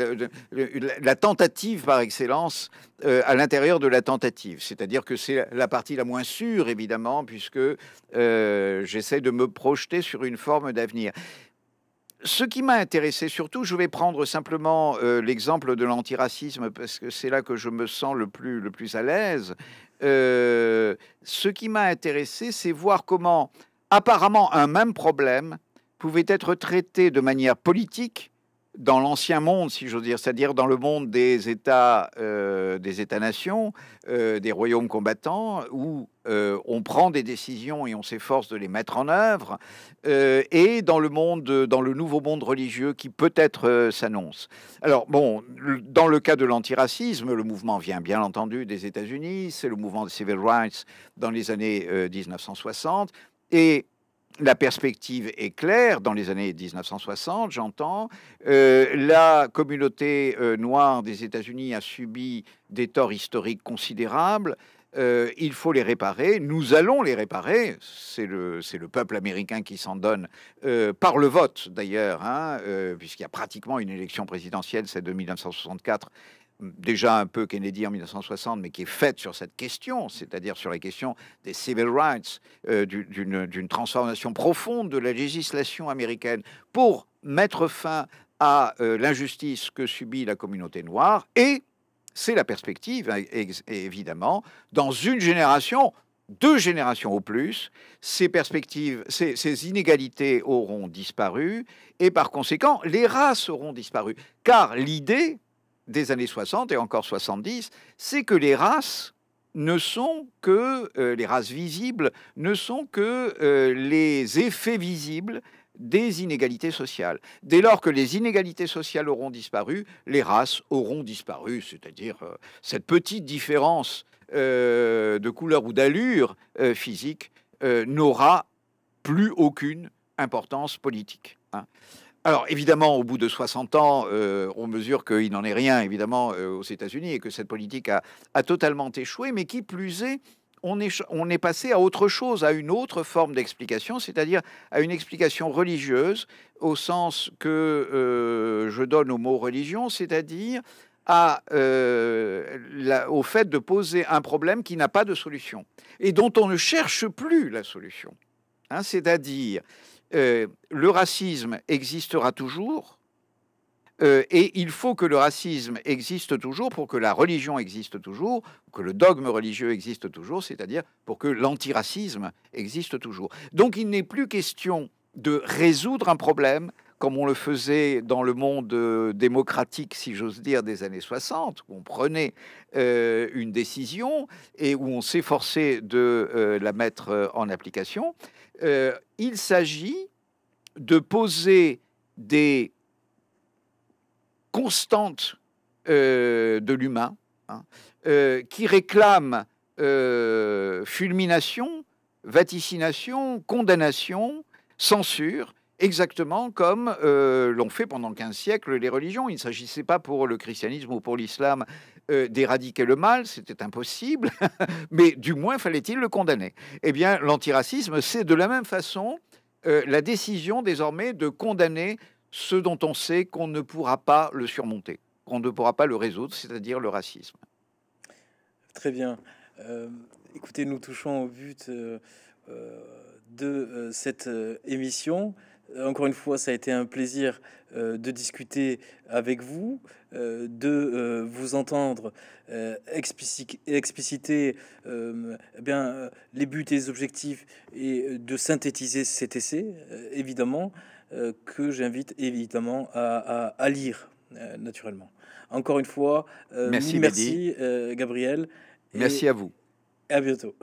la tentative par excellence euh, à l'intérieur de la tentative. C'est-à-dire que c'est la partie la moins sûre, évidemment, puisque j'essaie de me projeter sur une forme d'avenir ce qui m'a intéressé surtout, je vais prendre simplement euh, l'exemple de l'antiracisme parce que c'est là que je me sens le plus, le plus à l'aise. Euh, ce qui m'a intéressé, c'est voir comment apparemment un même problème pouvait être traité de manière politique dans l'ancien monde, si j'ose dire, c'est-à-dire dans le monde des États, euh, des États-nations, euh, des royaumes combattants, où euh, on prend des décisions et on s'efforce de les mettre en œuvre, et dans le monde, dans le nouveau monde religieux qui peut-être s'annonce. Alors bon, dans le cas de l'antiracisme, le mouvement vient bien entendu des États-Unis, c'est le mouvement des civil rights dans les années 1960, et la perspective est claire, dans les années 1960, j'entends. Euh, la communauté euh, noire des États-Unis a subi des torts historiques considérables. Euh, il faut les réparer, nous allons les réparer, c'est le, peuple américain qui s'en donne, par le vote d'ailleurs, hein, puisqu'il y a pratiquement une élection présidentielle, c'est de 1964, déjà un peu Kennedy en 1960, mais qui est faite sur cette question, c'est-à-dire sur la question des civil rights, euh, d'une transformation profonde de la législation américaine pour mettre fin à euh, l'injustice que subit la communauté noire. Et c'est la perspective, hein, évidemment, dans une génération deux générations au plus, ces perspectives, ces, ces, inégalités auront disparu et par conséquent, les races auront disparu. Car l'idée, des années 60 et encore 70, c'est que les races ne sont que euh, les races visibles, ne sont que euh, les effets visibles des inégalités sociales. Dès lors que les inégalités sociales auront disparu, les races auront disparu, c'est-à-dire euh, cette petite différence de couleur ou d'allure physique n'aura plus aucune importance politique. Hein. Alors évidemment, au bout de 60 ans, euh, on mesure qu'il n'en est rien, évidemment, euh, aux États-Unis et que cette politique a, totalement échoué, mais qui plus est, on est, passé à autre chose, à une autre forme d'explication, c'est-à-dire à une explication religieuse, au sens que euh, je donne au mot religion, c'est-à-dire au fait de poser un problème qui n'a pas de solution et dont on ne cherche plus la solution. Hein, c'est-à-dire, euh, le racisme existera toujours, euh, et il faut que le racisme existe toujours pour que la religion existe toujours, que le dogme religieux existe toujours, c'est-à-dire pour que l'antiracisme existe toujours. Donc il n'est plus question de résoudre un problème comme on le faisait dans le monde euh, démocratique, si j'ose dire, des années 60, où on prenait une décision et où on s'efforçait de la mettre en application. Euh, il s'agit de poser des constantes euh, de l'humain hein, euh, qui réclament fulmination, vaticination, condamnation, censure, exactement comme euh, l'ont fait pendant 15 siècles les religions. Il ne s'agissait pas pour le christianisme ou pour l'islam euh, d'éradiquer le mal, c'était impossible, mais du moins fallait-il le condamner. Eh bien, l'antiracisme, c'est de la même façon euh, la décision désormais de condamner ce dont on sait qu'on ne pourra pas le surmonter, qu'on ne pourra pas le résoudre, c'est-à-dire le racisme. Très bien. Euh, écoutez, nous touchons au but de cette émission. Euh, encore une fois, ça a été un plaisir euh, de discuter avec vous, euh, de vous entendre expliciter eh les buts et les objectifs et de synthétiser cet essai, évidemment, que j'invite évidemment à, lire, naturellement. Encore une fois, merci, merci Gabriel. Merci à vous. À bientôt.